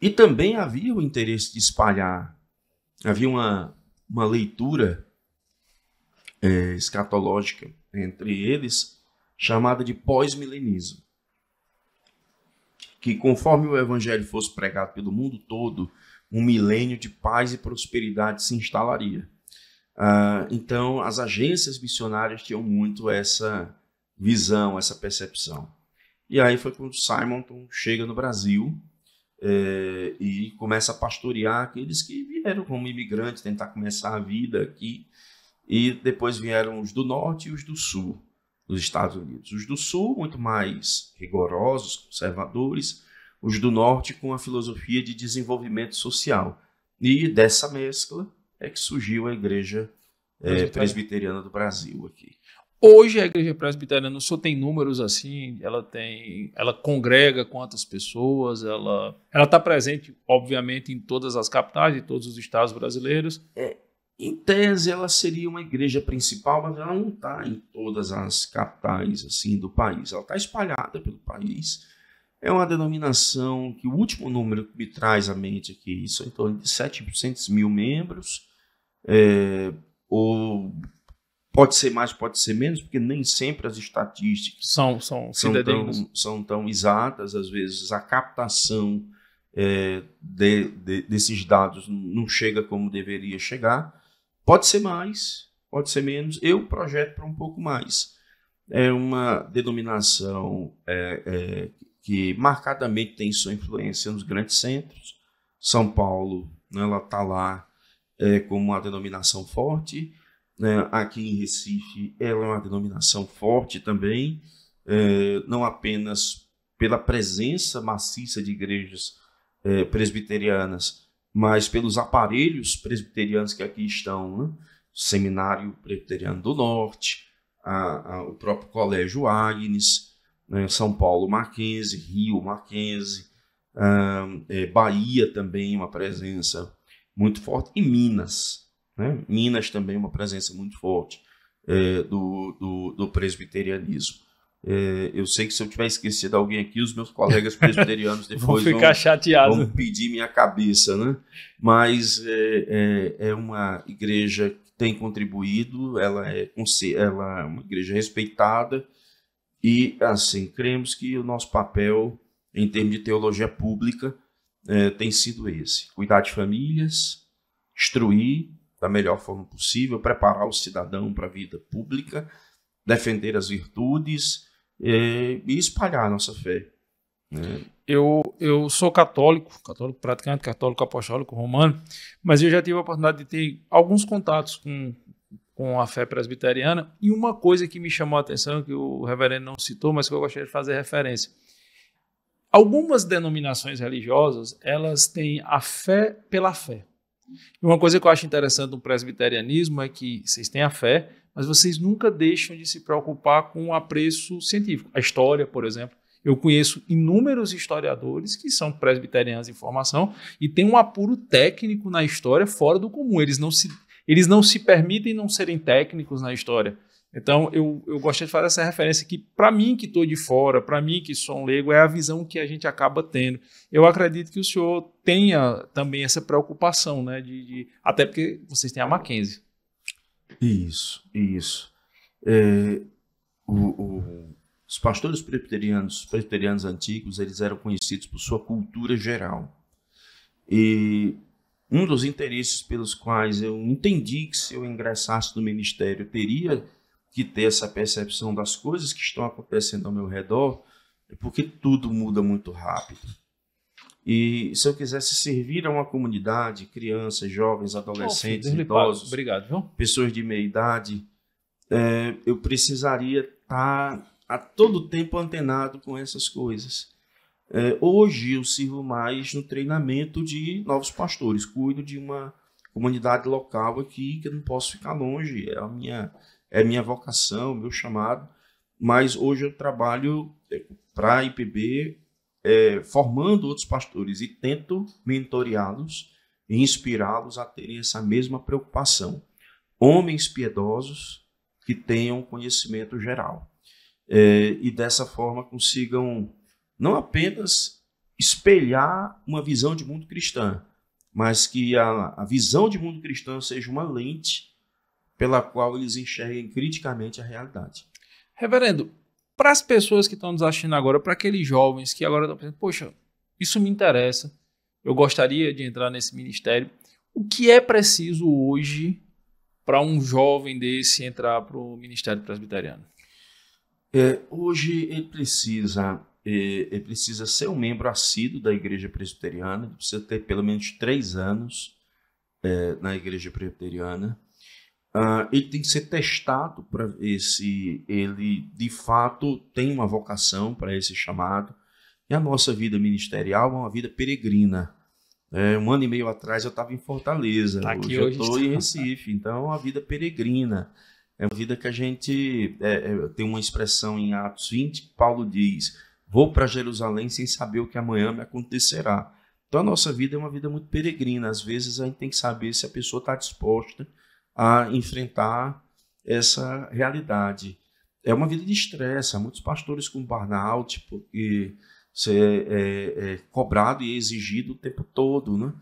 E também havia o interesse de espalhar, havia uma, uma leitura é, escatológica entre eles, chamada de pós-milenismo. Que conforme o evangelho fosse pregado pelo mundo todo, um milênio de paz e prosperidade se instalaria. Ah, então, as agências missionárias tinham muito essa visão, essa percepção. E aí foi quando Simonton chega no Brasil é, e começa a pastorear aqueles que vieram como imigrantes, tentar começar a vida aqui. E depois vieram os do norte e os do sul dos Estados Unidos. Os do sul, muito mais rigorosos, conservadores, os do norte com a filosofia de desenvolvimento social. E dessa mescla é que surgiu a Igreja é, Presbiteriana do Brasil aqui. Hoje a igreja presbiteriana só tem números assim, ela tem, ela congrega quantas pessoas, ela ela está presente, obviamente, em todas as capitais de todos os estados brasileiros. É, em tese, ela seria uma igreja principal, mas ela não está em todas as capitais assim do país. Ela está espalhada pelo país. É uma denominação que o último número que me traz à mente aqui isso, é em torno de 700 mil membros, é, ou Pode ser mais, pode ser menos, porque nem sempre as estatísticas são, são, são, tão, são tão, exatas. Às vezes a captação é, de, de, desses dados não chega como deveria chegar. Pode ser mais, pode ser menos. Eu projeto para um pouco mais. É uma denominação é, é, que marcadamente tem sua influência nos grandes centros. São Paulo, né, ela está lá é, como uma denominação forte né, aqui em Recife, ela é uma denominação forte também, é, não apenas pela presença maciça de igrejas é, presbiterianas, mas pelos aparelhos presbiterianos que aqui estão, né? Seminário Presbiteriano do Norte, a, a, o próprio Colégio Agnes, né? São Paulo Mackenzie, Rio Mackenzie, ah, é, Bahia também uma presença muito forte, e Minas, né? Minas também uma presença muito forte é, do, do, do, presbiterianismo. É, eu sei que se eu tiver esquecido alguém aqui, os meus colegas presbiterianos depois vão, ficar chateados. vão pedir minha cabeça, né? Mas é, é, é uma igreja que tem contribuído, ela é, ela é uma igreja respeitada e, assim, cremos que o nosso papel em termos de teologia pública é, tem sido esse: cuidar de famílias, instruir da melhor forma possível, preparar o cidadão para a vida pública, defender as virtudes e, eh, e espalhar a nossa fé. Né? Eu, eu sou católico, católico praticante, católico apostólico romano, mas eu já tive a oportunidade de ter alguns contatos com, com a fé presbiteriana e uma coisa que me chamou a atenção, que o reverendo não citou, mas que eu gostaria de fazer referência. Algumas denominações religiosas, elas têm a fé pela fé. Uma coisa que eu acho interessante no presbiterianismo é que vocês têm a fé, mas vocês nunca deixam de se preocupar com o apreço científico. A história, por exemplo. Eu conheço inúmeros historiadores que são presbiterianos em formação e têm um apuro técnico na história fora do comum. Eles não se, eles não se permitem não serem técnicos na história. Então, eu, eu gostaria de fazer essa referência que, para mim que estou de fora, para mim que sou um leigo, é a visão que a gente acaba tendo. Eu acredito que o senhor tenha também essa preocupação, né? De, de até porque vocês têm a Mackenzie. Isso, isso. É, o, o, os pastores presbiterianos, presbiterianos antigos, eles eram conhecidos por sua cultura geral. E um dos interesses pelos quais eu entendi que se eu ingressasse no ministério teria que ter essa percepção das coisas que estão acontecendo ao meu redor, é porque tudo muda muito rápido. E se eu quisesse servir a uma comunidade, crianças, jovens, adolescentes, oh, idosos, Obrigado, pessoas de meia idade, é, eu precisaria estar tá a todo tempo antenado com essas coisas. É, hoje eu sirvo mais no treinamento de novos pastores, cuido de uma comunidade local aqui que eu não posso ficar longe, é a minha é minha vocação, meu chamado, mas hoje eu trabalho é, para a IPB é, formando outros pastores e tento mentoreá-los e inspirá-los a terem essa mesma preocupação. Homens piedosos que tenham conhecimento geral é, e dessa forma consigam não apenas espelhar uma visão de mundo cristã, mas que a, a visão de mundo cristã seja uma lente pela qual eles enxerguem criticamente a realidade. Reverendo, para as pessoas que estão nos assistindo agora, para aqueles jovens que agora estão pensando, poxa, isso me interessa, eu gostaria de entrar nesse ministério, o que é preciso hoje para um jovem desse entrar para o ministério presbiteriano? É, hoje ele precisa é, ele precisa ser um membro assíduo da igreja presbiteriana, precisa ter pelo menos três anos é, na igreja presbiteriana, Uh, ele tem que ser testado para ver se ele de fato tem uma vocação para esse chamado. E a nossa vida ministerial é uma vida peregrina. É, um ano e meio atrás eu estava em Fortaleza, tá hoje, eu estou em Recife. Então, é uma vida peregrina é uma vida que a gente é, é tem uma expressão em Atos 20, Paulo diz: Vou para Jerusalém sem saber o que amanhã me acontecerá. Então, a nossa vida é uma vida muito peregrina. Às vezes, a gente tem que saber se a pessoa está disposta a enfrentar essa realidade. É uma vida de estresse, há muitos pastores com burnout e ser é, é, é, cobrado e exigido o tempo todo, né?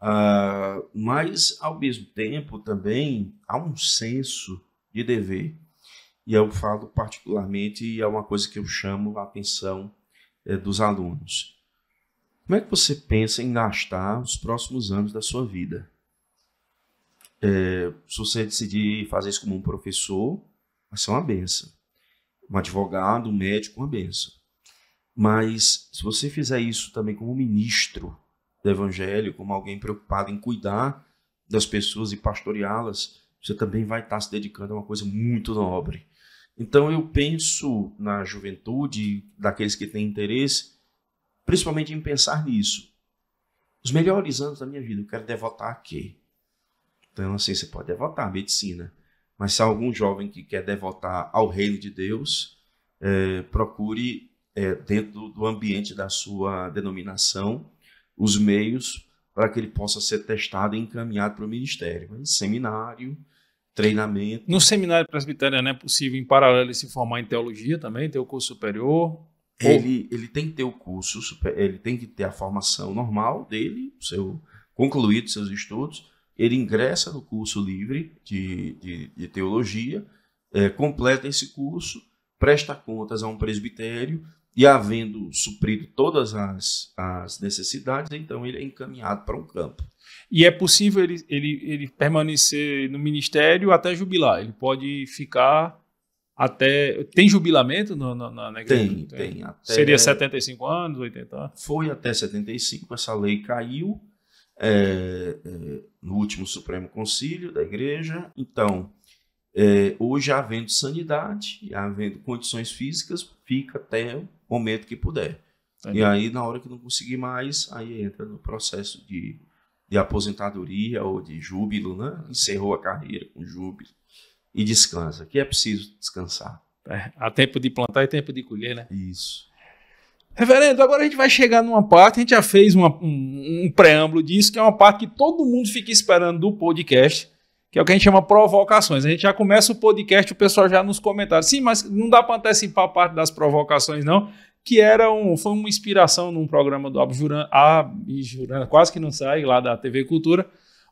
Ah, mas, ao mesmo tempo, também há um senso de dever. E eu falo particularmente, e é uma coisa que eu chamo a atenção é, dos alunos. Como é que você pensa em gastar os próximos anos da sua vida? É, se você decidir fazer isso como um professor, vai ser uma benção. Um advogado, um médico, uma benção. Mas se você fizer isso também como ministro do evangelho, como alguém preocupado em cuidar das pessoas e pastoreá-las, você também vai estar se dedicando a uma coisa muito nobre. Então eu penso na juventude, daqueles que têm interesse, principalmente em pensar nisso. Os melhores anos da minha vida eu quero devotar a quê? Então, assim, você pode devotar à medicina. Mas se há algum jovem que quer devotar ao reino de Deus, é, procure, é, dentro do ambiente da sua denominação, os meios para que ele possa ser testado e encaminhado para o ministério. Mas, seminário, treinamento. No seminário presbiteriano é possível, em paralelo, se formar em teologia também, ter o curso superior? Ele, ele tem que ter o curso, ele tem que ter a formação normal dele, seu concluído seus estudos, ele ingressa no curso livre de, de, de teologia, é, completa esse curso, presta contas a um presbitério e, havendo suprido todas as, as necessidades, então ele é encaminhado para um campo. E é possível ele, ele, ele permanecer no ministério até jubilar? Ele pode ficar até. Tem jubilamento no, no, na, igreja? Tem, tem. tem. Até... Seria 75 anos, 80 anos? Foi até 75, essa lei caiu. É, é, no último Supremo Concílio da Igreja. Então, é, hoje, havendo sanidade, havendo condições físicas, fica até o momento que puder. Entendi. E aí, na hora que não conseguir mais, aí entra no processo de, de aposentadoria ou de júbilo, né? Encerrou a carreira com júbilo e descansa, que é preciso descansar. É, há tempo de plantar e tempo de colher, né? Isso. Reverendo, agora a gente vai chegar numa parte, a gente já fez uma, um, um, preâmbulo disso, que é uma parte que todo mundo fica esperando do podcast, que é o que a gente chama provocações. A gente já começa o podcast, o pessoal já nos comentários. Sim, mas não dá para antecipar a parte das provocações, não, que era um, foi uma inspiração num programa do Abjurana, Abjurana quase que não sai, lá da TV Cultura,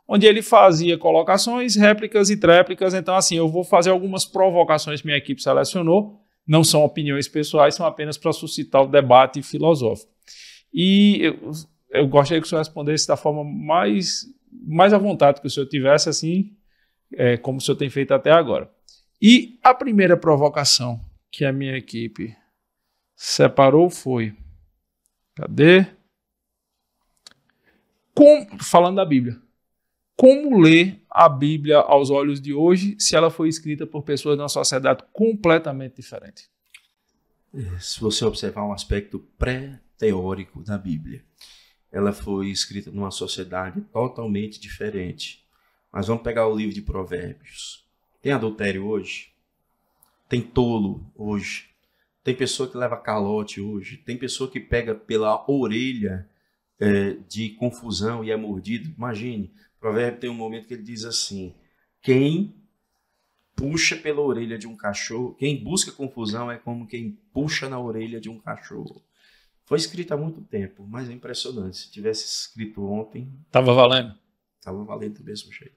onde ele fazia colocações, réplicas e tréplicas. Então, assim, eu vou fazer algumas provocações que minha equipe selecionou não são opiniões pessoais, são apenas para suscitar o debate filosófico. E eu, eu gostaria que o senhor respondesse da forma mais, mais à vontade que o senhor tivesse, assim é, como o senhor tem feito até agora. E a primeira provocação que a minha equipe separou foi. Cadê? Com, falando da Bíblia como ler a Bíblia aos olhos de hoje se ela foi escrita por pessoas de uma sociedade completamente diferente? Se você observar um aspecto pré-teórico da Bíblia, ela foi escrita numa sociedade totalmente diferente. Mas vamos pegar o livro de Provérbios. Tem adultério hoje? Tem tolo hoje? Tem pessoa que leva calote hoje? Tem pessoa que pega pela orelha é, de confusão e é mordido? Imagine, Provérbio tem um momento que ele diz assim: quem puxa pela orelha de um cachorro, quem busca confusão é como quem puxa na orelha de um cachorro. Foi escrito há muito tempo, mas é impressionante. Se tivesse escrito ontem. Estava valendo. Estava valendo do mesmo jeito.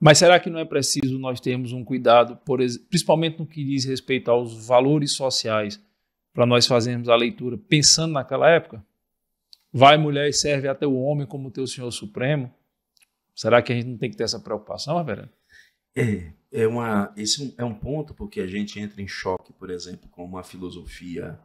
Mas será que não é preciso nós termos um cuidado, por, principalmente no que diz respeito aos valores sociais, para nós fazermos a leitura pensando naquela época? Vai, mulher, e serve até o homem como teu Senhor Supremo. Será que a gente não tem que ter essa preocupação, Reverendo? É, é uma, esse é, é um ponto porque a gente entra em choque, por exemplo, com uma filosofia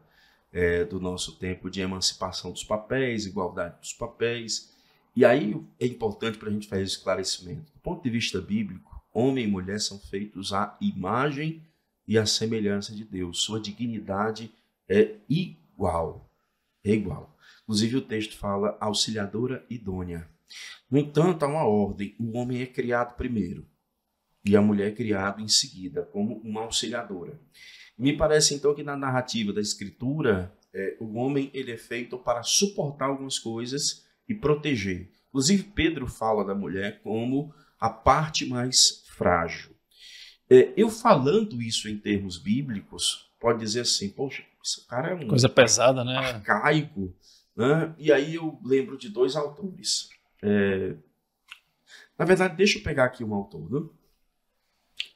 é, do nosso tempo de emancipação dos papéis, igualdade dos papéis. E aí é importante para a gente fazer esse esclarecimento. Do ponto de vista bíblico, homem e mulher são feitos à imagem e à semelhança de Deus. Sua dignidade é igual. É igual. Inclusive o texto fala auxiliadora idônea. No entanto, há uma ordem: o homem é criado primeiro e a mulher é criada em seguida, como uma auxiliadora. Me parece então que na narrativa da escritura, é, o homem ele é feito para suportar algumas coisas e proteger. Inclusive, Pedro fala da mulher como a parte mais frágil. É, eu falando isso em termos bíblicos, pode dizer assim, poxa, esse cara é um... Coisa pesada, né? Arcaico. Né? E aí eu lembro de dois autores. É... Na verdade, deixa eu pegar aqui um autor,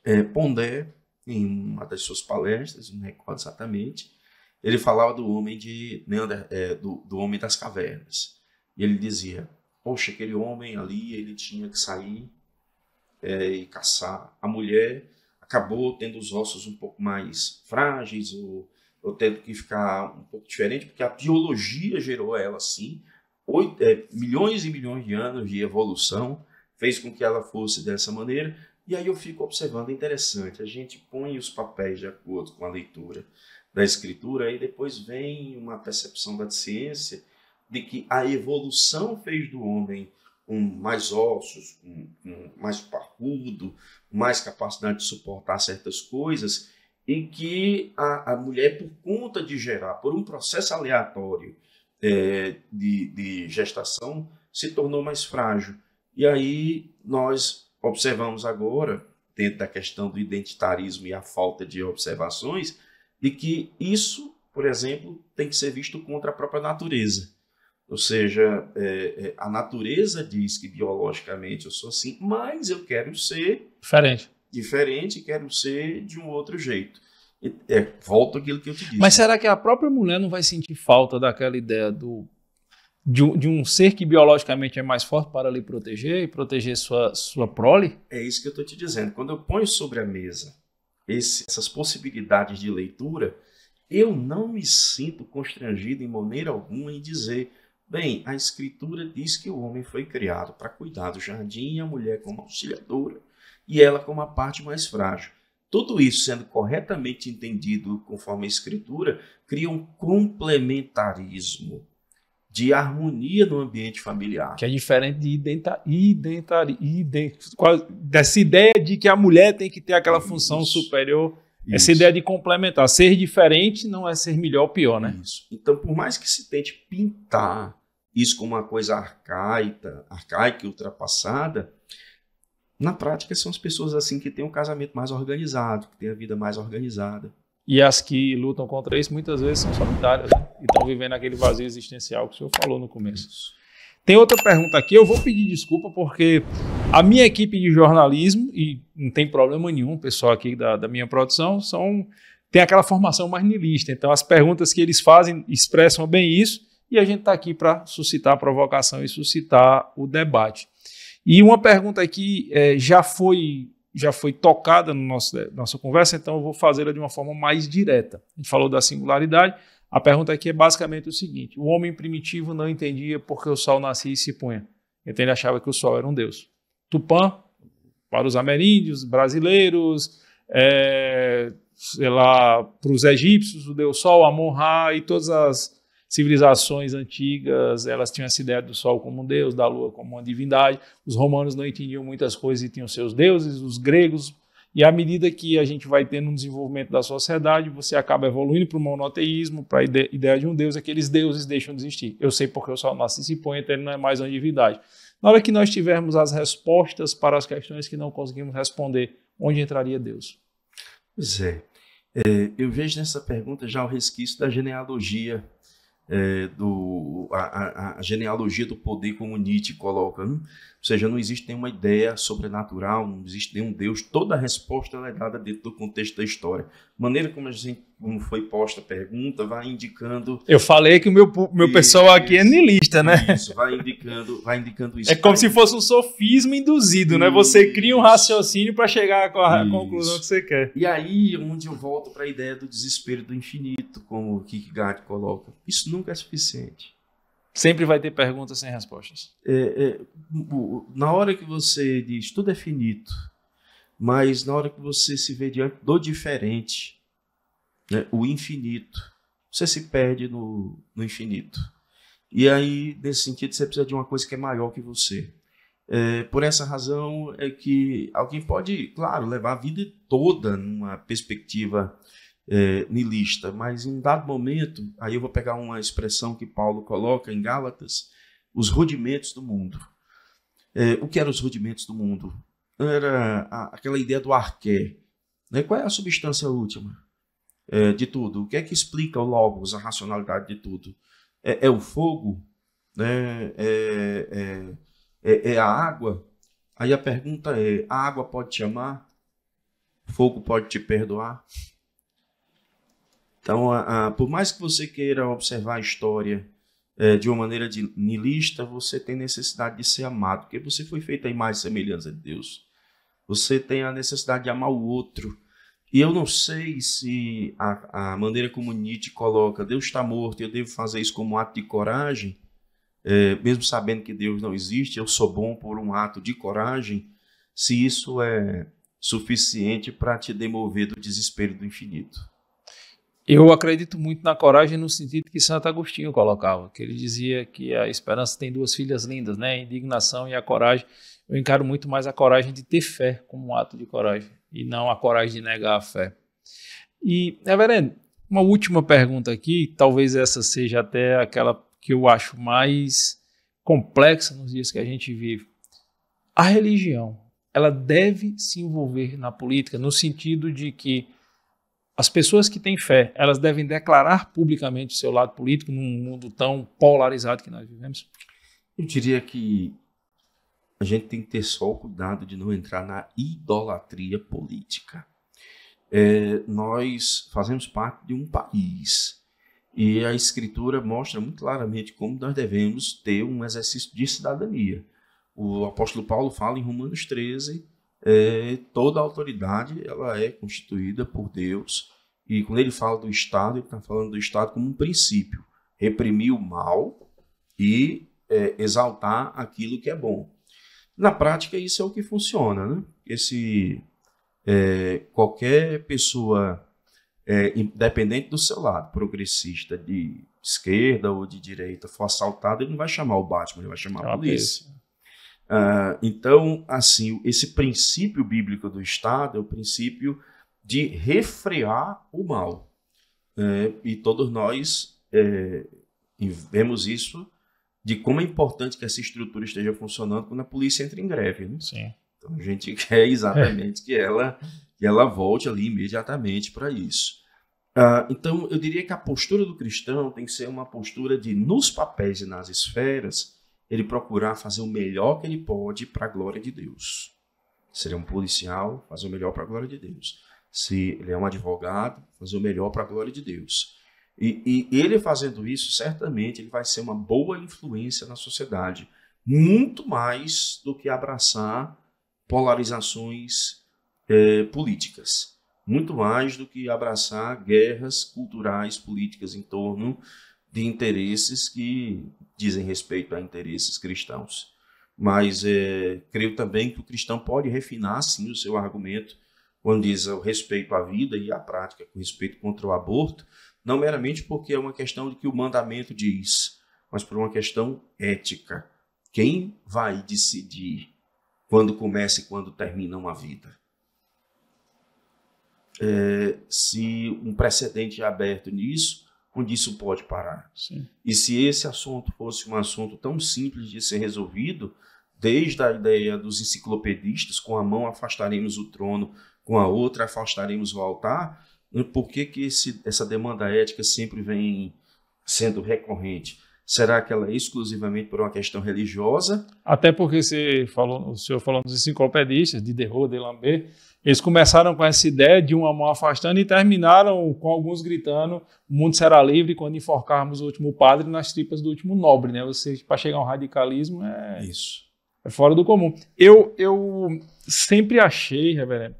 é, Pondé, em uma das suas palestras, não recordo exatamente, ele falava do homem de Neander, é, do, do homem das cavernas. E ele dizia: Poxa, aquele homem ali, ele tinha que sair é, e caçar. A mulher acabou tendo os ossos um pouco mais frágeis, ou, ou tendo que ficar um pouco diferente, porque a biologia gerou ela assim, oito, é, milhões e milhões de anos de evolução fez com que ela fosse dessa maneira. E aí eu fico observando, é interessante, a gente põe os papéis de acordo com a leitura da escritura e depois vem uma percepção da ciência de que a evolução fez do homem com mais ossos, com, com mais parrudo, mais capacidade de suportar certas coisas, e que a, a mulher, por conta de gerar, por um processo aleatório, é, de, de gestação se tornou mais frágil. E aí nós observamos agora, dentro da questão do identitarismo e a falta de observações, de que isso, por exemplo, tem que ser visto contra a própria natureza. Ou seja, é, é a natureza diz que biologicamente eu sou assim, mas eu quero ser. Diferente. Diferente, quero ser de um outro jeito. É, volta aquilo que eu te disse. Mas será que a própria mulher não vai sentir falta daquela ideia do de um, de um ser que biologicamente é mais forte para lhe proteger e proteger sua, sua prole? É isso que eu estou te dizendo. Quando eu ponho sobre a mesa esse, essas possibilidades de leitura, eu não me sinto constrangido em maneira alguma em dizer, bem, a escritura diz que o homem foi criado para cuidar do jardim e a mulher como auxiliadora e ela como a parte mais frágil. Tudo isso sendo corretamente entendido conforme a Escritura, cria um complementarismo de harmonia no ambiente familiar. Que é diferente de identa, identa, dessa ideia de que a mulher tem que ter aquela isso, função superior. Isso. Essa ideia de complementar. Ser diferente não é ser melhor ou pior, né? Isso. Então, por mais que se tente pintar isso como uma coisa arcaica, arcaica e ultrapassada, na prática, são as pessoas assim que têm um casamento mais organizado, que têm a vida mais organizada. E as que lutam contra isso muitas vezes são solitárias né? e estão vivendo aquele vazio existencial que o senhor falou no começo. Tem outra pergunta aqui, eu vou pedir desculpa porque a minha equipe de jornalismo, e não tem problema nenhum, o pessoal aqui da, da minha produção, são tem aquela formação mais nilista. Então, as perguntas que eles fazem expressam bem isso e a gente está aqui para suscitar a provocação e suscitar o debate. E uma pergunta aqui é, já foi já foi tocada na no nossa, é, nossa conversa, então eu vou fazê-la de uma forma mais direta. A gente falou da singularidade, a pergunta aqui é basicamente o seguinte: o homem primitivo não entendia porque o sol nascia e se punha. Então ele achava que o sol era um deus. Tupã, para os ameríndios, brasileiros, é, sei lá, para os egípcios, o deus sol, Amon-Ra e todas as civilizações antigas, elas tinham essa ideia do sol como um deus, da lua como uma divindade. Os romanos não entendiam muitas coisas e tinham seus deuses, os gregos. E à medida que a gente vai tendo um desenvolvimento da sociedade, você acaba evoluindo para o monoteísmo, para a ideia de um deus, aqueles deuses deixam de existir. Eu sei porque o sol nasce e se põe, então ele não é mais uma divindade. Na hora que nós tivermos as respostas para as questões que não conseguimos responder, onde entraria Deus? Pois é. é eu vejo nessa pergunta já o resquício da genealogia é, do, a, a, a, genealogia do poder, como Nietzsche coloca. Né? Ou seja, não existe nenhuma ideia sobrenatural, não existe nenhum Deus. Toda a resposta é dada dentro do contexto da história. Maneira como, a gente, como foi posta a pergunta vai indicando. Eu falei que o meu, meu pessoal aqui é nilista, né? Isso, vai indicando, vai indicando isso. É como se fosse um sofisma induzido, isso, né? Você cria um raciocínio para chegar à conclusão que você quer. E aí, onde eu volto para a ideia do desespero do infinito, como o Kierkegaard coloca. Isso nunca é suficiente. Sempre vai ter perguntas sem respostas. É, é, na hora que você diz tudo é finito, mas na hora que você se vê diante do diferente, né, o infinito, você se perde no, no, infinito. E aí, nesse sentido, você precisa de uma coisa que é maior que você. É, por essa razão é que alguém pode, claro, levar a vida toda numa perspectiva é, eh, nilista, mas em dado momento, aí eu vou pegar uma expressão que Paulo coloca em Gálatas, os rudimentos do mundo. É, o que eram os rudimentos do mundo? Era a, aquela ideia do arqué. Né? Qual é a substância última é, de tudo? O que é que explica o logos, a racionalidade de tudo? É, é o fogo? Né? É, é, é a água? Aí a pergunta é: a água pode te amar? Fogo pode te perdoar? Então, a, a, por mais que você queira observar a história é, de uma maneira de, nilista, você tem necessidade de ser amado, porque você foi feito a imagem e semelhança de Deus. Você tem a necessidade de amar o outro. E eu não sei se a, a maneira como Nietzsche coloca Deus está morto e eu devo fazer isso como um ato de coragem, é, mesmo sabendo que Deus não existe, eu sou bom por um ato de coragem, se isso é suficiente para te demover do desespero do infinito. Eu acredito muito na coragem no sentido que Santo Agostinho colocava, que ele dizia que a esperança tem duas filhas lindas, né? A indignação e a coragem. Eu encaro muito mais a coragem de ter fé como um ato de coragem e não a coragem de negar a fé. E, Reverendo, uma última pergunta aqui, talvez essa seja até aquela que eu acho mais complexa nos dias que a gente vive. A religião, ela deve se envolver na política no sentido de que as pessoas que têm fé, elas devem declarar publicamente o seu lado político num mundo tão polarizado que nós vivemos? Eu diria que a gente tem que ter só o cuidado de não entrar na idolatria política. É, nós fazemos parte de um país e a escritura mostra muito claramente como nós devemos ter um exercício de cidadania. O apóstolo Paulo fala em Romanos 13 é, toda a autoridade ela é constituída por Deus. E quando ele fala do Estado, ele está falando do Estado como um princípio: reprimir o mal e é, exaltar aquilo que é bom. Na prática, isso é o que funciona, né? Esse é, qualquer pessoa, é, independente do seu lado, progressista de esquerda ou de direita, for assaltado, ele não vai chamar o Batman, ele vai chamar a é polícia. Ah, então, assim, esse princípio bíblico do Estado é o princípio de refrear o mal. É, e todos nós é, vemos isso de como é importante que essa estrutura esteja funcionando quando a polícia entra em greve. Né? Sim. Então, a gente quer exatamente que, ela, que ela volte ali imediatamente para isso. Ah, então, eu diria que a postura do cristão tem que ser uma postura de, nos papéis e nas esferas, ele procurar fazer o melhor que ele pode para a glória de Deus. Se ele é um policial, fazer o melhor para a glória de Deus. Se ele é um advogado, fazer o melhor para a glória de Deus. E, e, ele fazendo isso, certamente ele vai ser uma boa influência na sociedade, muito mais do que abraçar polarizações é, políticas, muito mais do que abraçar guerras culturais políticas em torno de interesses que dizem respeito a interesses cristãos. Mas é, creio também que o cristão pode refinar, sim, o seu argumento quando diz o respeito à vida e à prática com respeito contra o aborto, não meramente porque é uma questão de que o mandamento diz, mas por uma questão ética. Quem vai decidir quando começa e quando termina uma vida? É, se um precedente é aberto nisso, onde isso pode parar. Sim. E se esse assunto fosse um assunto tão simples de ser resolvido, desde a ideia dos enciclopedistas, com a mão afastaremos o trono, com a outra afastaremos o altar, hum, por que, que esse, essa demanda ética sempre vem sendo recorrente? Será que ela é exclusivamente por uma questão religiosa? Até porque você falou, o senhor falou dos enciclopedistas, de Derrida, de Lambert, eles começaram com essa ideia de uma mão afastando e terminaram com alguns gritando: o mundo será livre quando enforcarmos o último padre nas tripas do último nobre, né? Você para chegar ao radicalismo é isso, é fora do comum. Eu eu sempre achei, reverendo,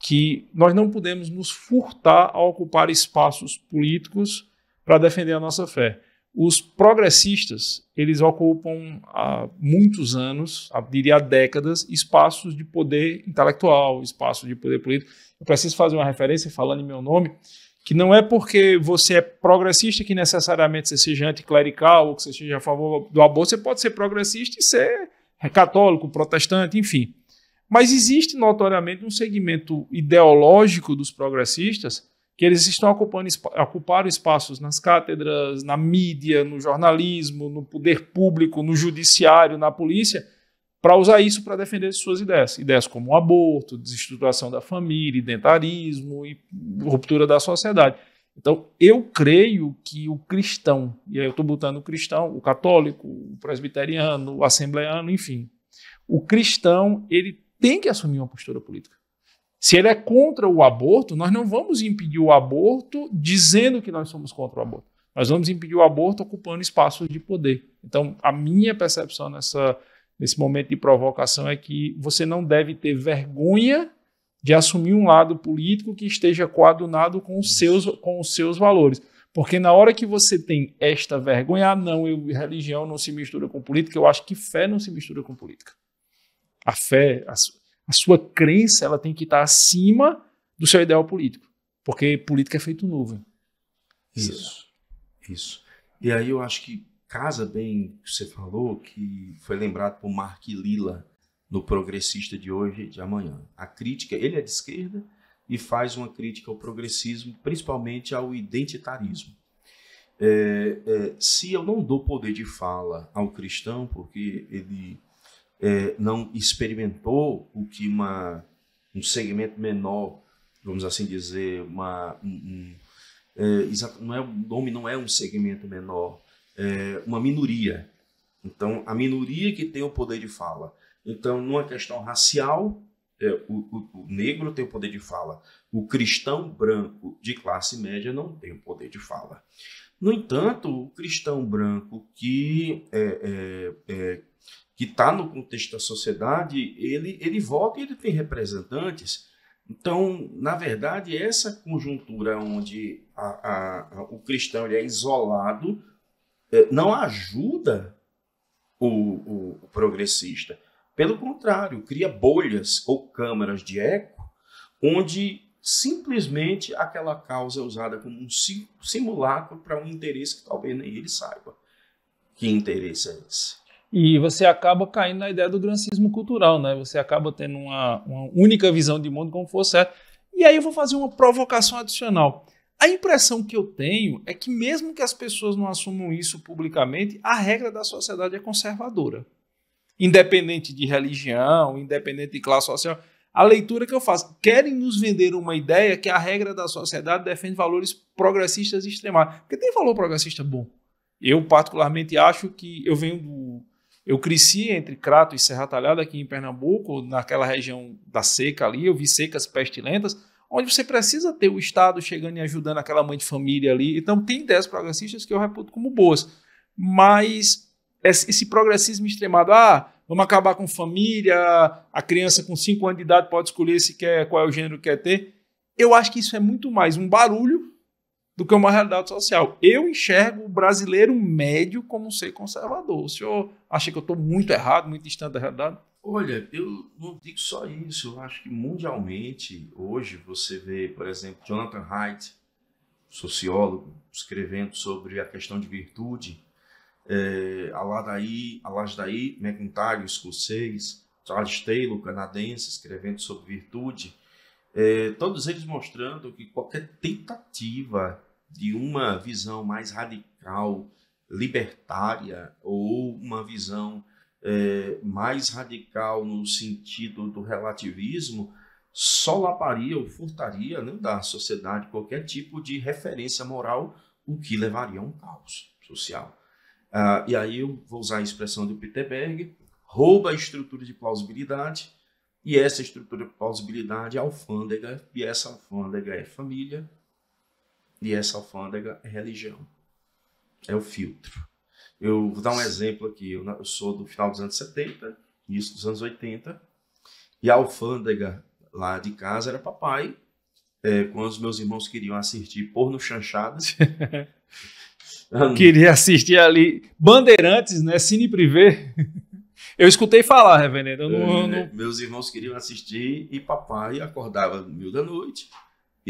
que nós não podemos nos furtar a ocupar espaços políticos para defender a nossa fé. Os progressistas, eles ocupam há muitos anos, há, diria décadas, espaços de poder intelectual, espaços de poder político. Eu preciso fazer uma referência, falando em meu nome, que não é porque você é progressista que necessariamente você seja anticlerical ou que você seja a favor do aborto. Você pode ser progressista e ser católico, protestante, enfim. Mas existe notoriamente um segmento ideológico dos progressistas que eles estão ocupando, ocuparam espaços nas cátedras, na mídia, no jornalismo, no poder público, no judiciário, na polícia, para usar isso para defender suas ideias. Ideias como aborto, desestruturação da família, identitarismo e ruptura da sociedade. Então, eu creio que o cristão, e aí eu estou botando o cristão, o católico, o presbiteriano, o assembleano, enfim, o cristão, ele tem que assumir uma postura política. Se ele é contra o aborto, nós não vamos impedir o aborto dizendo que nós somos contra o aborto. Nós vamos impedir o aborto ocupando espaços de poder. Então, a minha percepção nessa, nesse momento de provocação é que você não deve ter vergonha de assumir um lado político que esteja coadunado com os seus, com os seus valores. Porque na hora que você tem esta vergonha, ah, não, eu, religião não se mistura com política, eu acho que fé não se mistura com política. A fé, a, a sua crença ela tem que estar acima do seu ideal político, porque política é feito nuvem. Isso, isso. E aí eu acho que casa bem o que você falou, que foi lembrado por Mark Lilla no Progressista de hoje e de amanhã. A crítica, ele é de esquerda e faz uma crítica ao progressismo, principalmente ao identitarismo. É, é, se eu não dou poder de fala ao cristão, porque ele é, não experimentou o que uma, um segmento menor, vamos assim dizer, uma, um, um, é, não é, o nome não é um segmento menor, é uma minoria. Então, a minoria que tem o poder de fala. Então, numa questão racial, é, o, o, o, negro tem o poder de fala, o cristão branco de classe média não tem o poder de fala. No entanto, o cristão branco que é, é, é que está no contexto da sociedade, ele, ele vota e ele tem representantes. Então, na verdade, essa conjuntura onde a, a, a, o cristão é isolado eh, não ajuda o, o, o, progressista. Pelo contrário, cria bolhas ou câmaras de eco onde simplesmente aquela causa é usada como um simulacro para um interesse que talvez nem ele saiba que interesse é esse. E você acaba caindo na ideia do grancismo cultural, né? Você acaba tendo uma, uma única visão de mundo como fosse certo. E aí eu vou fazer uma provocação adicional. A impressão que eu tenho é que, mesmo que as pessoas não assumam isso publicamente, a regra da sociedade é conservadora. Independente de religião, independente de classe social. A leitura que eu faço, querem nos vender uma ideia que a regra da sociedade defende valores progressistas extremados. Porque tem valor progressista bom. Eu, particularmente, acho que eu venho do eu cresci entre Crato e Serra Talhada aqui em Pernambuco, naquela região da seca ali, eu vi secas pestilentas, onde você precisa ter o Estado chegando e ajudando aquela mãe de família ali. Então tem ideias progressistas que eu reputo como boas, mas esse progressismo extremado, ah, vamos acabar com família, a criança com 5 anos de idade pode escolher se quer, qual é o gênero que quer ter. Eu acho que isso é muito mais um barulho do que uma realidade social. Eu enxergo o brasileiro médio como um ser conservador. O senhor acha que eu estou muito errado, muito distante da realidade? Olha, eu não digo só isso. Eu acho que mundialmente, hoje, você vê, por exemplo, Jonathan Haidt, sociólogo, escrevendo sobre a questão de virtude. É, eh, Aladair, Alasdair McIntyre, escocês, Charles Taylor, canadense, escrevendo sobre virtude. É, todos eles mostrando que qualquer tentativa de uma visão mais radical, libertária, ou uma visão é, mais radical no sentido do relativismo, solaparia ou furtaria né, da sociedade qualquer tipo de referência moral, o que levaria a um caos social. Ah, e aí eu vou usar a expressão do Berg rouba a estrutura de plausibilidade, e essa estrutura de plausibilidade é alfândega, e essa alfândega é família, e essa alfândega é religião. É o filtro. Eu vou dar um exemplo aqui. Eu sou do final dos anos 70, início dos anos 80. E a alfândega lá de casa era papai. É, quando os meus irmãos queriam assistir porno chanchadas. Queria assistir ali Bandeirantes, né? Cine Privé. Eu escutei falar, reverendo. Não, é, não... Meus irmãos queriam assistir e papai acordava no meio da noite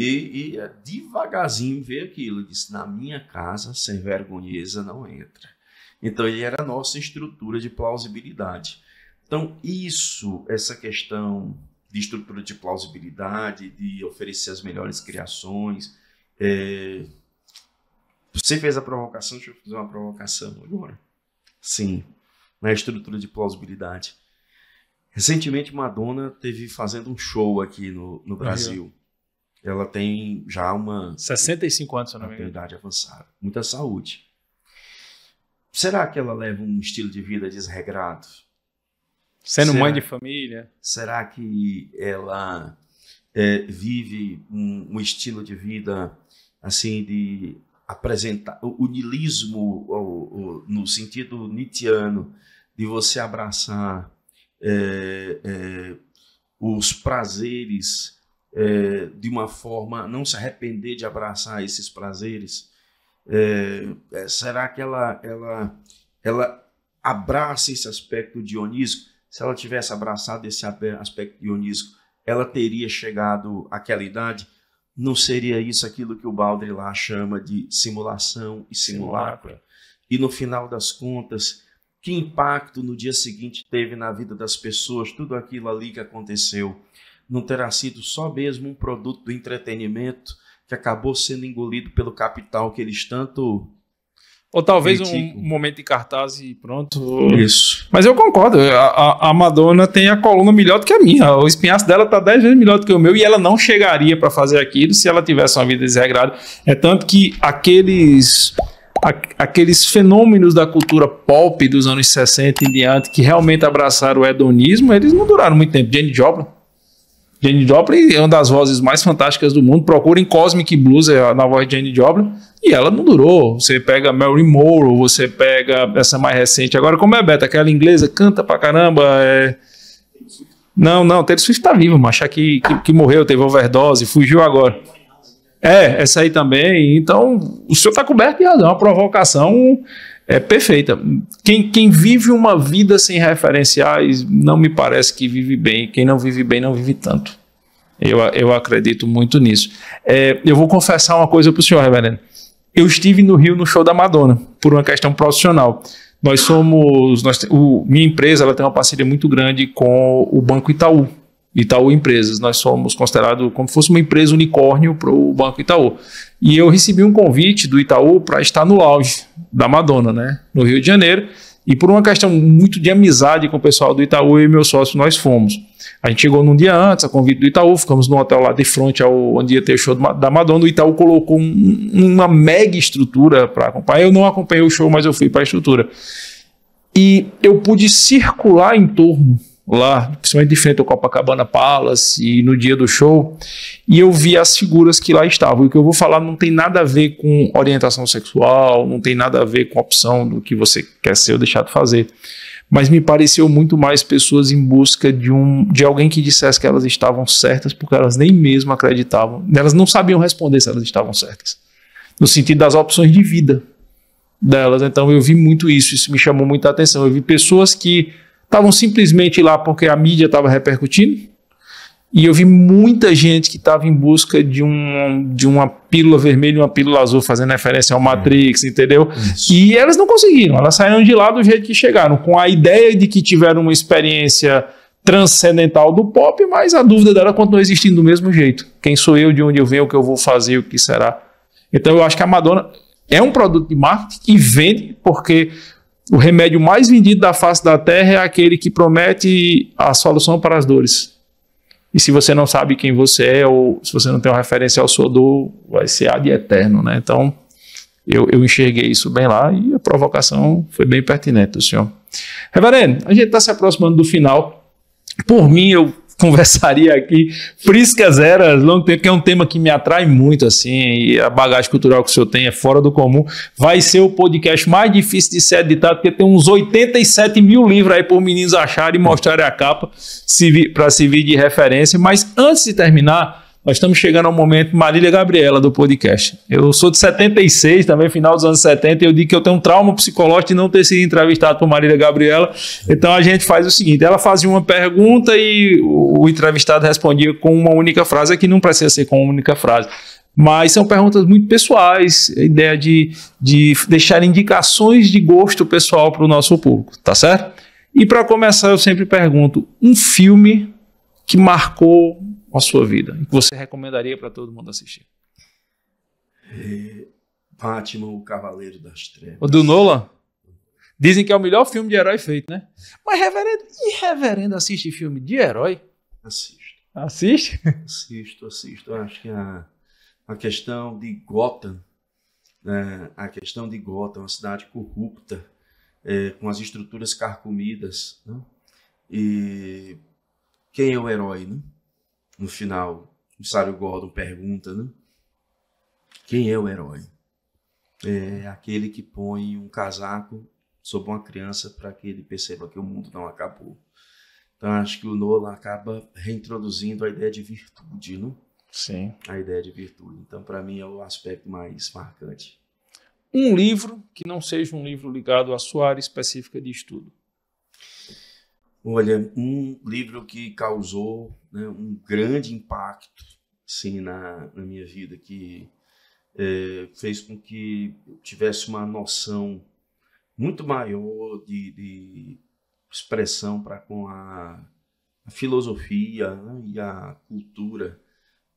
e ia é devagarzinho ver aquilo. Ele disse: Na minha casa, sem vergonheza não entra. Então, ele era a nossa estrutura de plausibilidade. Então, isso, essa questão de estrutura de plausibilidade, de oferecer as melhores criações. É... Você fez a provocação, deixa eu fazer uma provocação agora. Sim, na estrutura de plausibilidade. Recentemente, Madonna teve fazendo um show aqui no, no Brasil ela tem já uma. 65 anos, se eu não me engano. idade avançada. Muita saúde. Será que ela leva um estilo de vida desregrado? Sendo será, mãe de família? Será que ela é, vive um, um, estilo de vida assim de apresentar o, nilismo no sentido nietzschiano de você abraçar é, é, os prazeres é, de uma forma, não se arrepender de abraçar esses prazeres? É, é, será que ela, ela, ela abraça esse aspecto dionísico? Se ela tivesse abraçado esse aspecto dionísico, ela teria chegado àquela idade? Não seria isso aquilo que o Baldri lá chama de simulação e simulacro. E no final das contas, que impacto no dia seguinte teve na vida das pessoas tudo aquilo ali que aconteceu? não terá sido só mesmo um produto do entretenimento que acabou sendo engolido pelo capital que eles tanto. Ou talvez um momento de cartaz e pronto. Isso. Mas eu concordo. A, a, Madonna tem a coluna melhor do que a minha. O espinhaço dela está 10 vezes melhor do que o meu e ela não chegaria para fazer aquilo se ela tivesse uma vida desregrada. É tanto que aqueles aqueles fenômenos da cultura pop dos anos 60 em diante que realmente abraçaram o hedonismo, eles não duraram muito tempo. Jane Joplin Jane Joplin é uma das vozes mais fantásticas do mundo. Procurem Cosmic Blues, é na voz de Jane Joplin. E ela não durou. Você pega Mary Morrow, você pega essa mais recente. Agora, como é Beta, aquela inglesa canta pra caramba. É... Não, não, Taylor Swift tá viva, mas achar que, que, que, morreu, teve overdose, fugiu agora. É, essa aí também. Então, o senhor tá coberto de É uma provocação é perfeita. Quem, quem vive uma vida sem referenciais não me parece que vive bem. Quem não vive bem não vive tanto. Eu, eu acredito muito nisso. É, eu vou confessar uma coisa para o senhor, reverendo. Eu estive no Rio no show da Madonna, por uma questão profissional. Nós somos. Nós, o, minha empresa ela tem uma parceria muito grande com o Banco Itaú. Itaú Empresas. Nós somos considerados como se fosse uma empresa unicórnio para o Banco Itaú. E eu recebi um convite do Itaú para estar no lounge da Madonna, né, no Rio de Janeiro. E por uma questão muito de amizade com o pessoal do Itaú, e meu sócio, nós fomos. A gente chegou num dia antes, a convite do Itaú, ficamos num hotel lá de frente ao onde ia ter o show da Madonna. O Itaú colocou uma mega estrutura para acompanhar. Eu não acompanhei o show, mas eu fui para a estrutura. E eu pude circular em torno lá, principalmente de frente ao Copacabana Palace e no dia do show, e eu vi as figuras que lá estavam. E o que eu vou falar não tem nada a ver com orientação sexual, não tem nada a ver com a opção do que você quer ser ou deixar de fazer. Mas me pareceu muito mais pessoas em busca de um de alguém que dissesse que elas estavam certas, porque elas nem mesmo acreditavam, elas não sabiam responder se elas estavam certas. No sentido das opções de vida delas. Então eu vi muito isso, isso me chamou muita atenção. Eu vi pessoas que estavam simplesmente lá porque a mídia estava repercutindo. E eu vi muita gente que estava em busca de, um, de uma pílula vermelha e uma pílula azul, fazendo referência ao Matrix, entendeu? Isso. E elas não conseguiram, elas saíram de lá do jeito que chegaram, com a ideia de que tiveram uma experiência transcendental do pop, mas a dúvida dela continua existindo do mesmo jeito. Quem sou eu, de onde eu venho, o que eu vou fazer, o que será. Então eu acho que a Madonna é um produto de marketing e vende, porque o remédio mais vendido da face da terra é aquele que promete a solução para as dores. E se você não sabe quem você é, ou se você não tem uma referência ao sua dor, vai ser ad eterno, né? Então, eu, eu, enxerguei isso bem lá e a provocação foi bem pertinente do senhor. Reverendo, a gente está se aproximando do final. Por mim, eu conversaria aqui friscas eras, longo tempo, que é um tema que me atrai muito, assim, e a bagagem cultural que o senhor tem é fora do comum. Vai ser o podcast mais difícil de ser editado, porque tem uns 87 mil livros aí por meninos acharem e mostrarem a capa para servir de referência. Mas antes de terminar, nós estamos chegando ao momento Marília Gabriela do podcast. Eu sou de 76, também final dos anos 70, e eu digo que eu tenho um trauma psicológico de não ter sido entrevistado por Marília Gabriela. Então a gente faz o seguinte, ela fazia uma pergunta e o entrevistado respondia com uma única frase, que não precisa ser com uma única frase mas são perguntas muito pessoais, a ideia de, de deixar indicações de gosto pessoal para o nosso público, tá certo? E para começar, eu sempre pergunto: um filme que marcou a sua vida e que você recomendaria para todo mundo assistir? É, Batman, o Cavaleiro das Trevas. O do Nolan? Dizem que é o melhor filme de herói feito, né? Mas reverendo, e reverendo assiste filme de herói? Assisto. Assiste? Assisto, assisto. Eu acho que a, a questão de Gotham, né? a questão de Gotham, uma cidade corrupta, é, com as estruturas carcomidas, né? e quem é o herói, né? No final, o Sábio Gordon pergunta, né? Quem é o herói? É aquele que põe um casaco sobre uma criança para que ele perceba que o mundo não acabou. Então acho que o Nolan acaba reintroduzindo a ideia de virtude, não? Né? Sim. A ideia de virtude. Então para mim é o aspecto mais marcante. Um livro que não seja um livro ligado à sua área específica de estudo. Olha, um livro que causou né, um grande impacto sim, na, na minha vida, que é, fez com que eu tivesse uma noção muito maior de, de expressão para com a, a filosofia né, e a cultura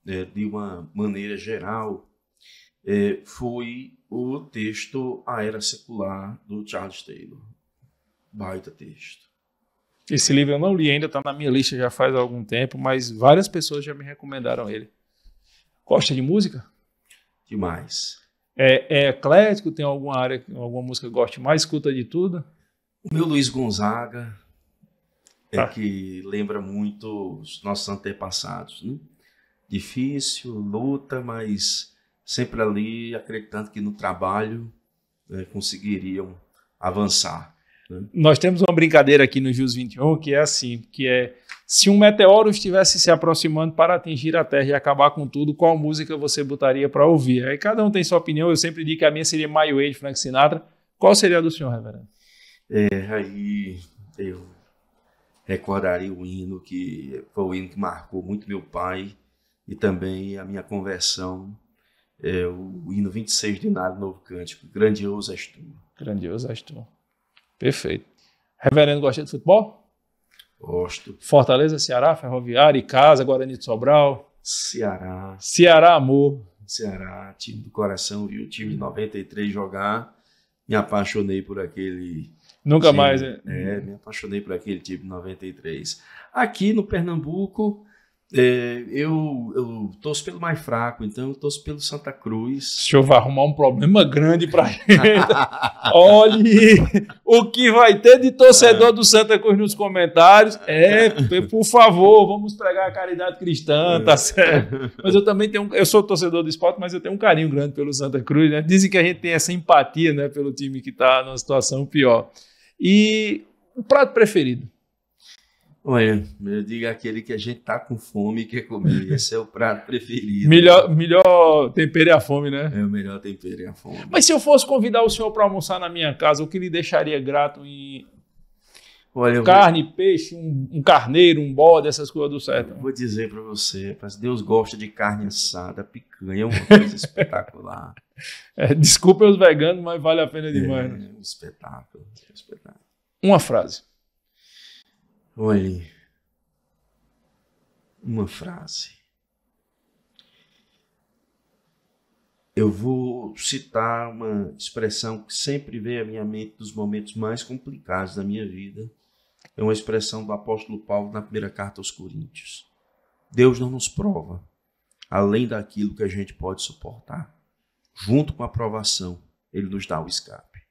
né, de uma maneira geral é, foi o texto A Era Secular do Charles Taylor. Baita texto. Esse livro eu não li ainda, está na minha lista já faz algum tempo, mas várias pessoas já me recomendaram ele. Gosta de música? Demais. É, é eclético? Tem alguma área, alguma música que goste mais? Escuta de tudo? O meu Luiz Gonzaga é tá. que lembra muito os nossos antepassados. Né? Difícil, luta, mas sempre ali acreditando que no trabalho né, conseguiriam avançar. Né? Nós temos uma brincadeira aqui no JUS 21 que é assim, que é se um meteoro estivesse se aproximando para atingir a Terra e acabar com tudo, qual música você botaria para ouvir? Aí cada um tem sua opinião, eu sempre digo que a minha seria My Way de Frank Sinatra. Qual seria a do senhor, reverendo? É, aí eu recordaria o hino que foi o hino que marcou muito meu pai e também a minha conversão, é, o hino 26 de Nada Novo Cântico, Grandioso és tu. Grandioso és tu. Perfeito. Reverendo, gostei de futebol? Gosto. Fortaleza, Ceará, Ferroviária, casa Guarani de Sobral. Ceará. Ceará, amor. Ceará, time do coração. E o time 93 jogar. Me apaixonei por aquele. Nunca time. mais, né? É, me apaixonei por aquele time 93. Aqui no Pernambuco, é, eu, eu torço pelo mais fraco, então eu torço pelo Santa Cruz. O senhor vai arrumar um problema grande a gente. Olhe o que vai ter de torcedor do Santa Cruz nos comentários. É, por favor, vamos pregar a caridade cristã, tá certo? Mas eu também tenho, eu sou torcedor do esporte, mas eu tenho um carinho grande pelo Santa Cruz, né? Dizem que a gente tem essa empatia, né, pelo time que está numa situação pior. E o prato preferido? Olha, né? eu digo aquele que a gente tá com fome e quer comer. Esse é o prato preferido. Melhor, melhor tempero é a fome, né? É o melhor tempero é a fome. Mas se eu fosse convidar o senhor para almoçar na minha casa, o que lhe deixaria grato em Olha, carne, vou... peixe, um, um, carneiro, um bode, essas coisas do certo. Eu vou dizer para você, Deus gosta de carne assada, picanha, é uma coisa espetacular. É, desculpa os veganos, mas vale a pena demais. É, né? um espetáculo, um espetáculo. Uma frase. Olhe, uma frase. Eu vou citar uma expressão que sempre vem à minha mente nos momentos mais complicados da minha vida. É uma expressão do apóstolo Paulo na primeira carta aos Coríntios. Deus não nos prova além daquilo que a gente pode suportar. Junto com a provação, ele nos dá o escape.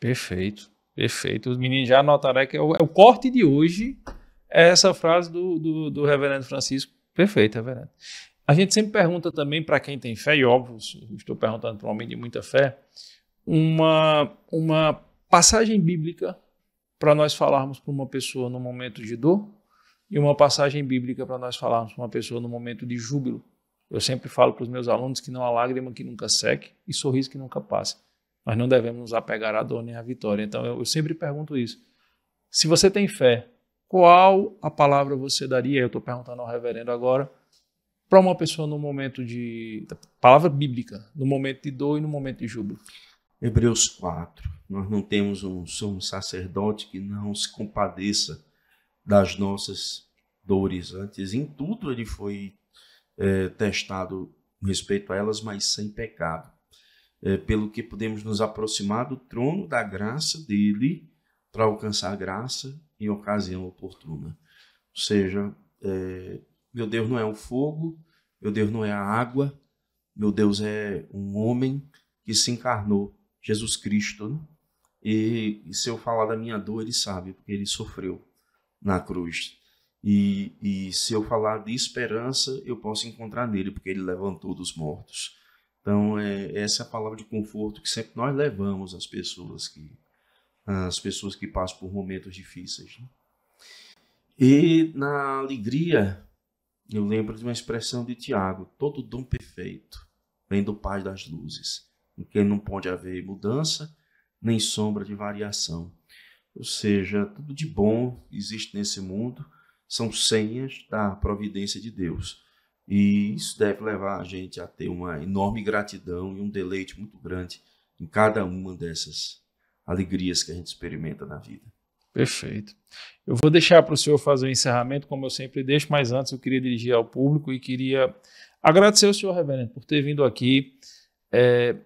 Perfeito. Perfeito. Os meninos já anotaram que é o, é o corte de hoje é essa frase do, do, do reverendo Francisco. Perfeito, reverendo. A gente sempre pergunta também para quem tem fé, e óbvio, estou perguntando para um homem de muita fé, uma, uma passagem bíblica para nós falarmos para uma pessoa no momento de dor e uma passagem bíblica para nós falarmos para uma pessoa no momento de júbilo. Eu sempre falo para os meus alunos que não há lágrima que nunca seque e sorriso que nunca passe. Nós não devemos nos apegar à dor nem à vitória. Então eu, eu sempre pergunto isso. Se você tem fé, qual a palavra você daria? Eu estou perguntando ao reverendo agora para uma pessoa no momento de palavra bíblica, no momento de dor e no momento de júbilo. Hebreus 4. Nós não temos um sumo sacerdote que não se compadeça das nossas dores. Antes, em tudo ele foi é, testado respeito a elas, mas sem pecado. Eh, pelo que podemos nos aproximar do trono da graça dele para alcançar a graça em ocasião oportuna. Ou seja, é, meu Deus não é o um fogo, meu Deus não é a água, meu Deus é um homem que se encarnou, Jesus Cristo. Né? E, e, se eu falar da minha dor, ele sabe, porque ele sofreu na cruz. E, e se eu falar de esperança, eu posso encontrar nele, porque ele levantou dos mortos. Então, é, essa é a palavra de conforto que sempre nós levamos às pessoas que às pessoas que passam por momentos difíceis. Né? E na alegria, eu lembro de uma expressão de Tiago: todo dom perfeito vem do Pai das luzes, em quem não pode haver mudança nem sombra de variação. Ou seja, tudo de bom existe nesse mundo, são senhas da providência de Deus. E isso deve levar a gente a ter uma enorme gratidão e um deleite muito grande em cada uma dessas alegrias que a gente experimenta na vida. Perfeito. Eu vou deixar para o senhor fazer o encerramento, como eu sempre deixo, mas antes eu queria dirigir ao público e queria agradecer ao senhor, reverendo, por ter vindo aqui é,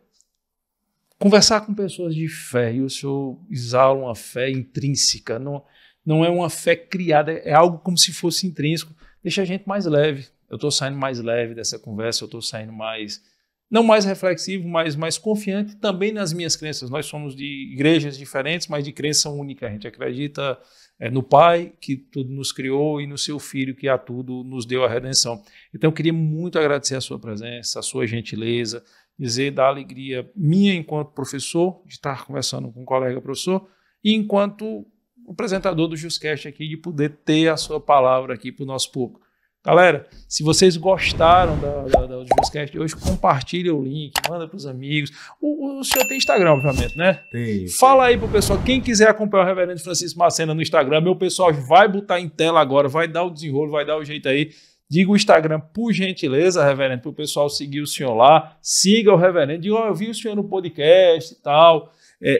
conversar com pessoas de fé. E o senhor exala uma fé intrínseca, não, não é uma fé criada, é algo como se fosse intrínseco. Deixa a gente mais leve, eu estou saindo mais leve dessa conversa, eu estou saindo mais, não mais reflexivo, mas mais confiante também nas minhas crenças. Nós somos de igrejas diferentes, mas de crença única. A gente acredita é, no Pai que tudo nos criou e no seu Filho que a tudo nos deu a redenção. Então eu queria muito agradecer a sua presença, a sua gentileza, dizer da alegria minha enquanto professor, de estar conversando com um colega professor, e enquanto apresentador do Justcast aqui, de poder ter a sua palavra aqui para o nosso público. Galera, se vocês gostaram da, da, da de hoje, compartilha o link, manda para os amigos. O, o, senhor tem Instagram, obviamente, né? Tem. Fala aí pro pessoal, quem quiser acompanhar o Reverendo Francisco Macena no Instagram, meu pessoal vai botar em tela agora, vai dar o desenrolo, vai dar o jeito aí. Diga o Instagram, por gentileza, reverendo, para o pessoal seguir o senhor lá. Siga o reverendo. Diga, oh, eu vi o senhor no podcast e tal. É,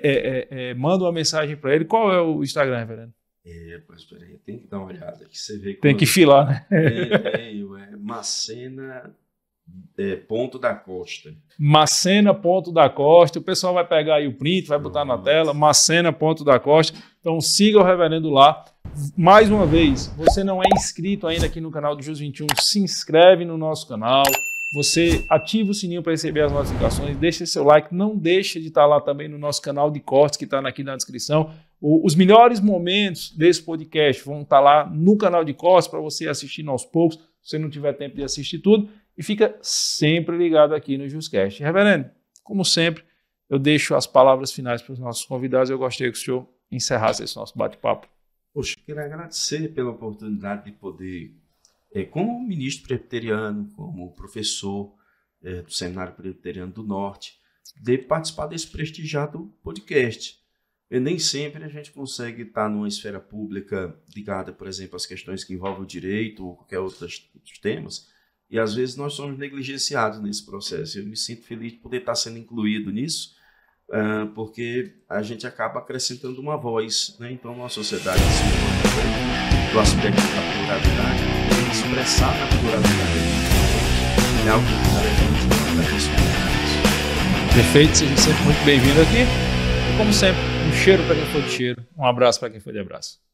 é, é, é manda uma mensagem para ele. Qual é o Instagram, reverendo? É, mas peraí, tem que dar uma olhada aqui. você vê. Tem que filar, né? É, é, é Macena, é, Ponto da Costa. Macena, Ponto da Costa. O pessoal vai pegar aí o print, vai botar Nossa. na tela. Macena, Ponto da Costa. Então siga o reverendo lá. Mais uma vez, você não é inscrito ainda aqui no canal do Jus 21, se inscreve no nosso canal. Você ativa o sininho para receber as notificações, deixa seu like, não deixa de estar tá lá também no nosso canal de cortes que está aqui na descrição. O, os melhores momentos desse podcast vão estar lá no canal de costas para você assistir aos poucos, se você não tiver tempo de assistir tudo. E fica sempre ligado aqui no Juscast. Reverendo, como sempre, eu deixo as palavras finais para os nossos convidados. Eu gostaria que o senhor encerrasse esse nosso bate-papo. Poxa, quero agradecer pela oportunidade de poder, é, como ministro presbiteriano, como professor é, do Seminário Presbiteriano do Norte, de participar desse prestigiado podcast. E nem sempre a gente consegue estar numa esfera pública ligada, por exemplo, às questões que envolvem o direito ou qualquer outros temas, e às vezes nós somos negligenciados nesse processo. Eu me sinto feliz de poder estar sendo incluído nisso, ah, porque a gente acaba acrescentando uma voz. Né? Então, uma sociedade se assim, do aspecto da pluralidade, expressar na pluralidade é algo relevante para a Perfeito, seja sempre muito bem-vindo aqui. E como sempre, um cheiro para quem foi de cheiro, um abraço para quem foi de abraço.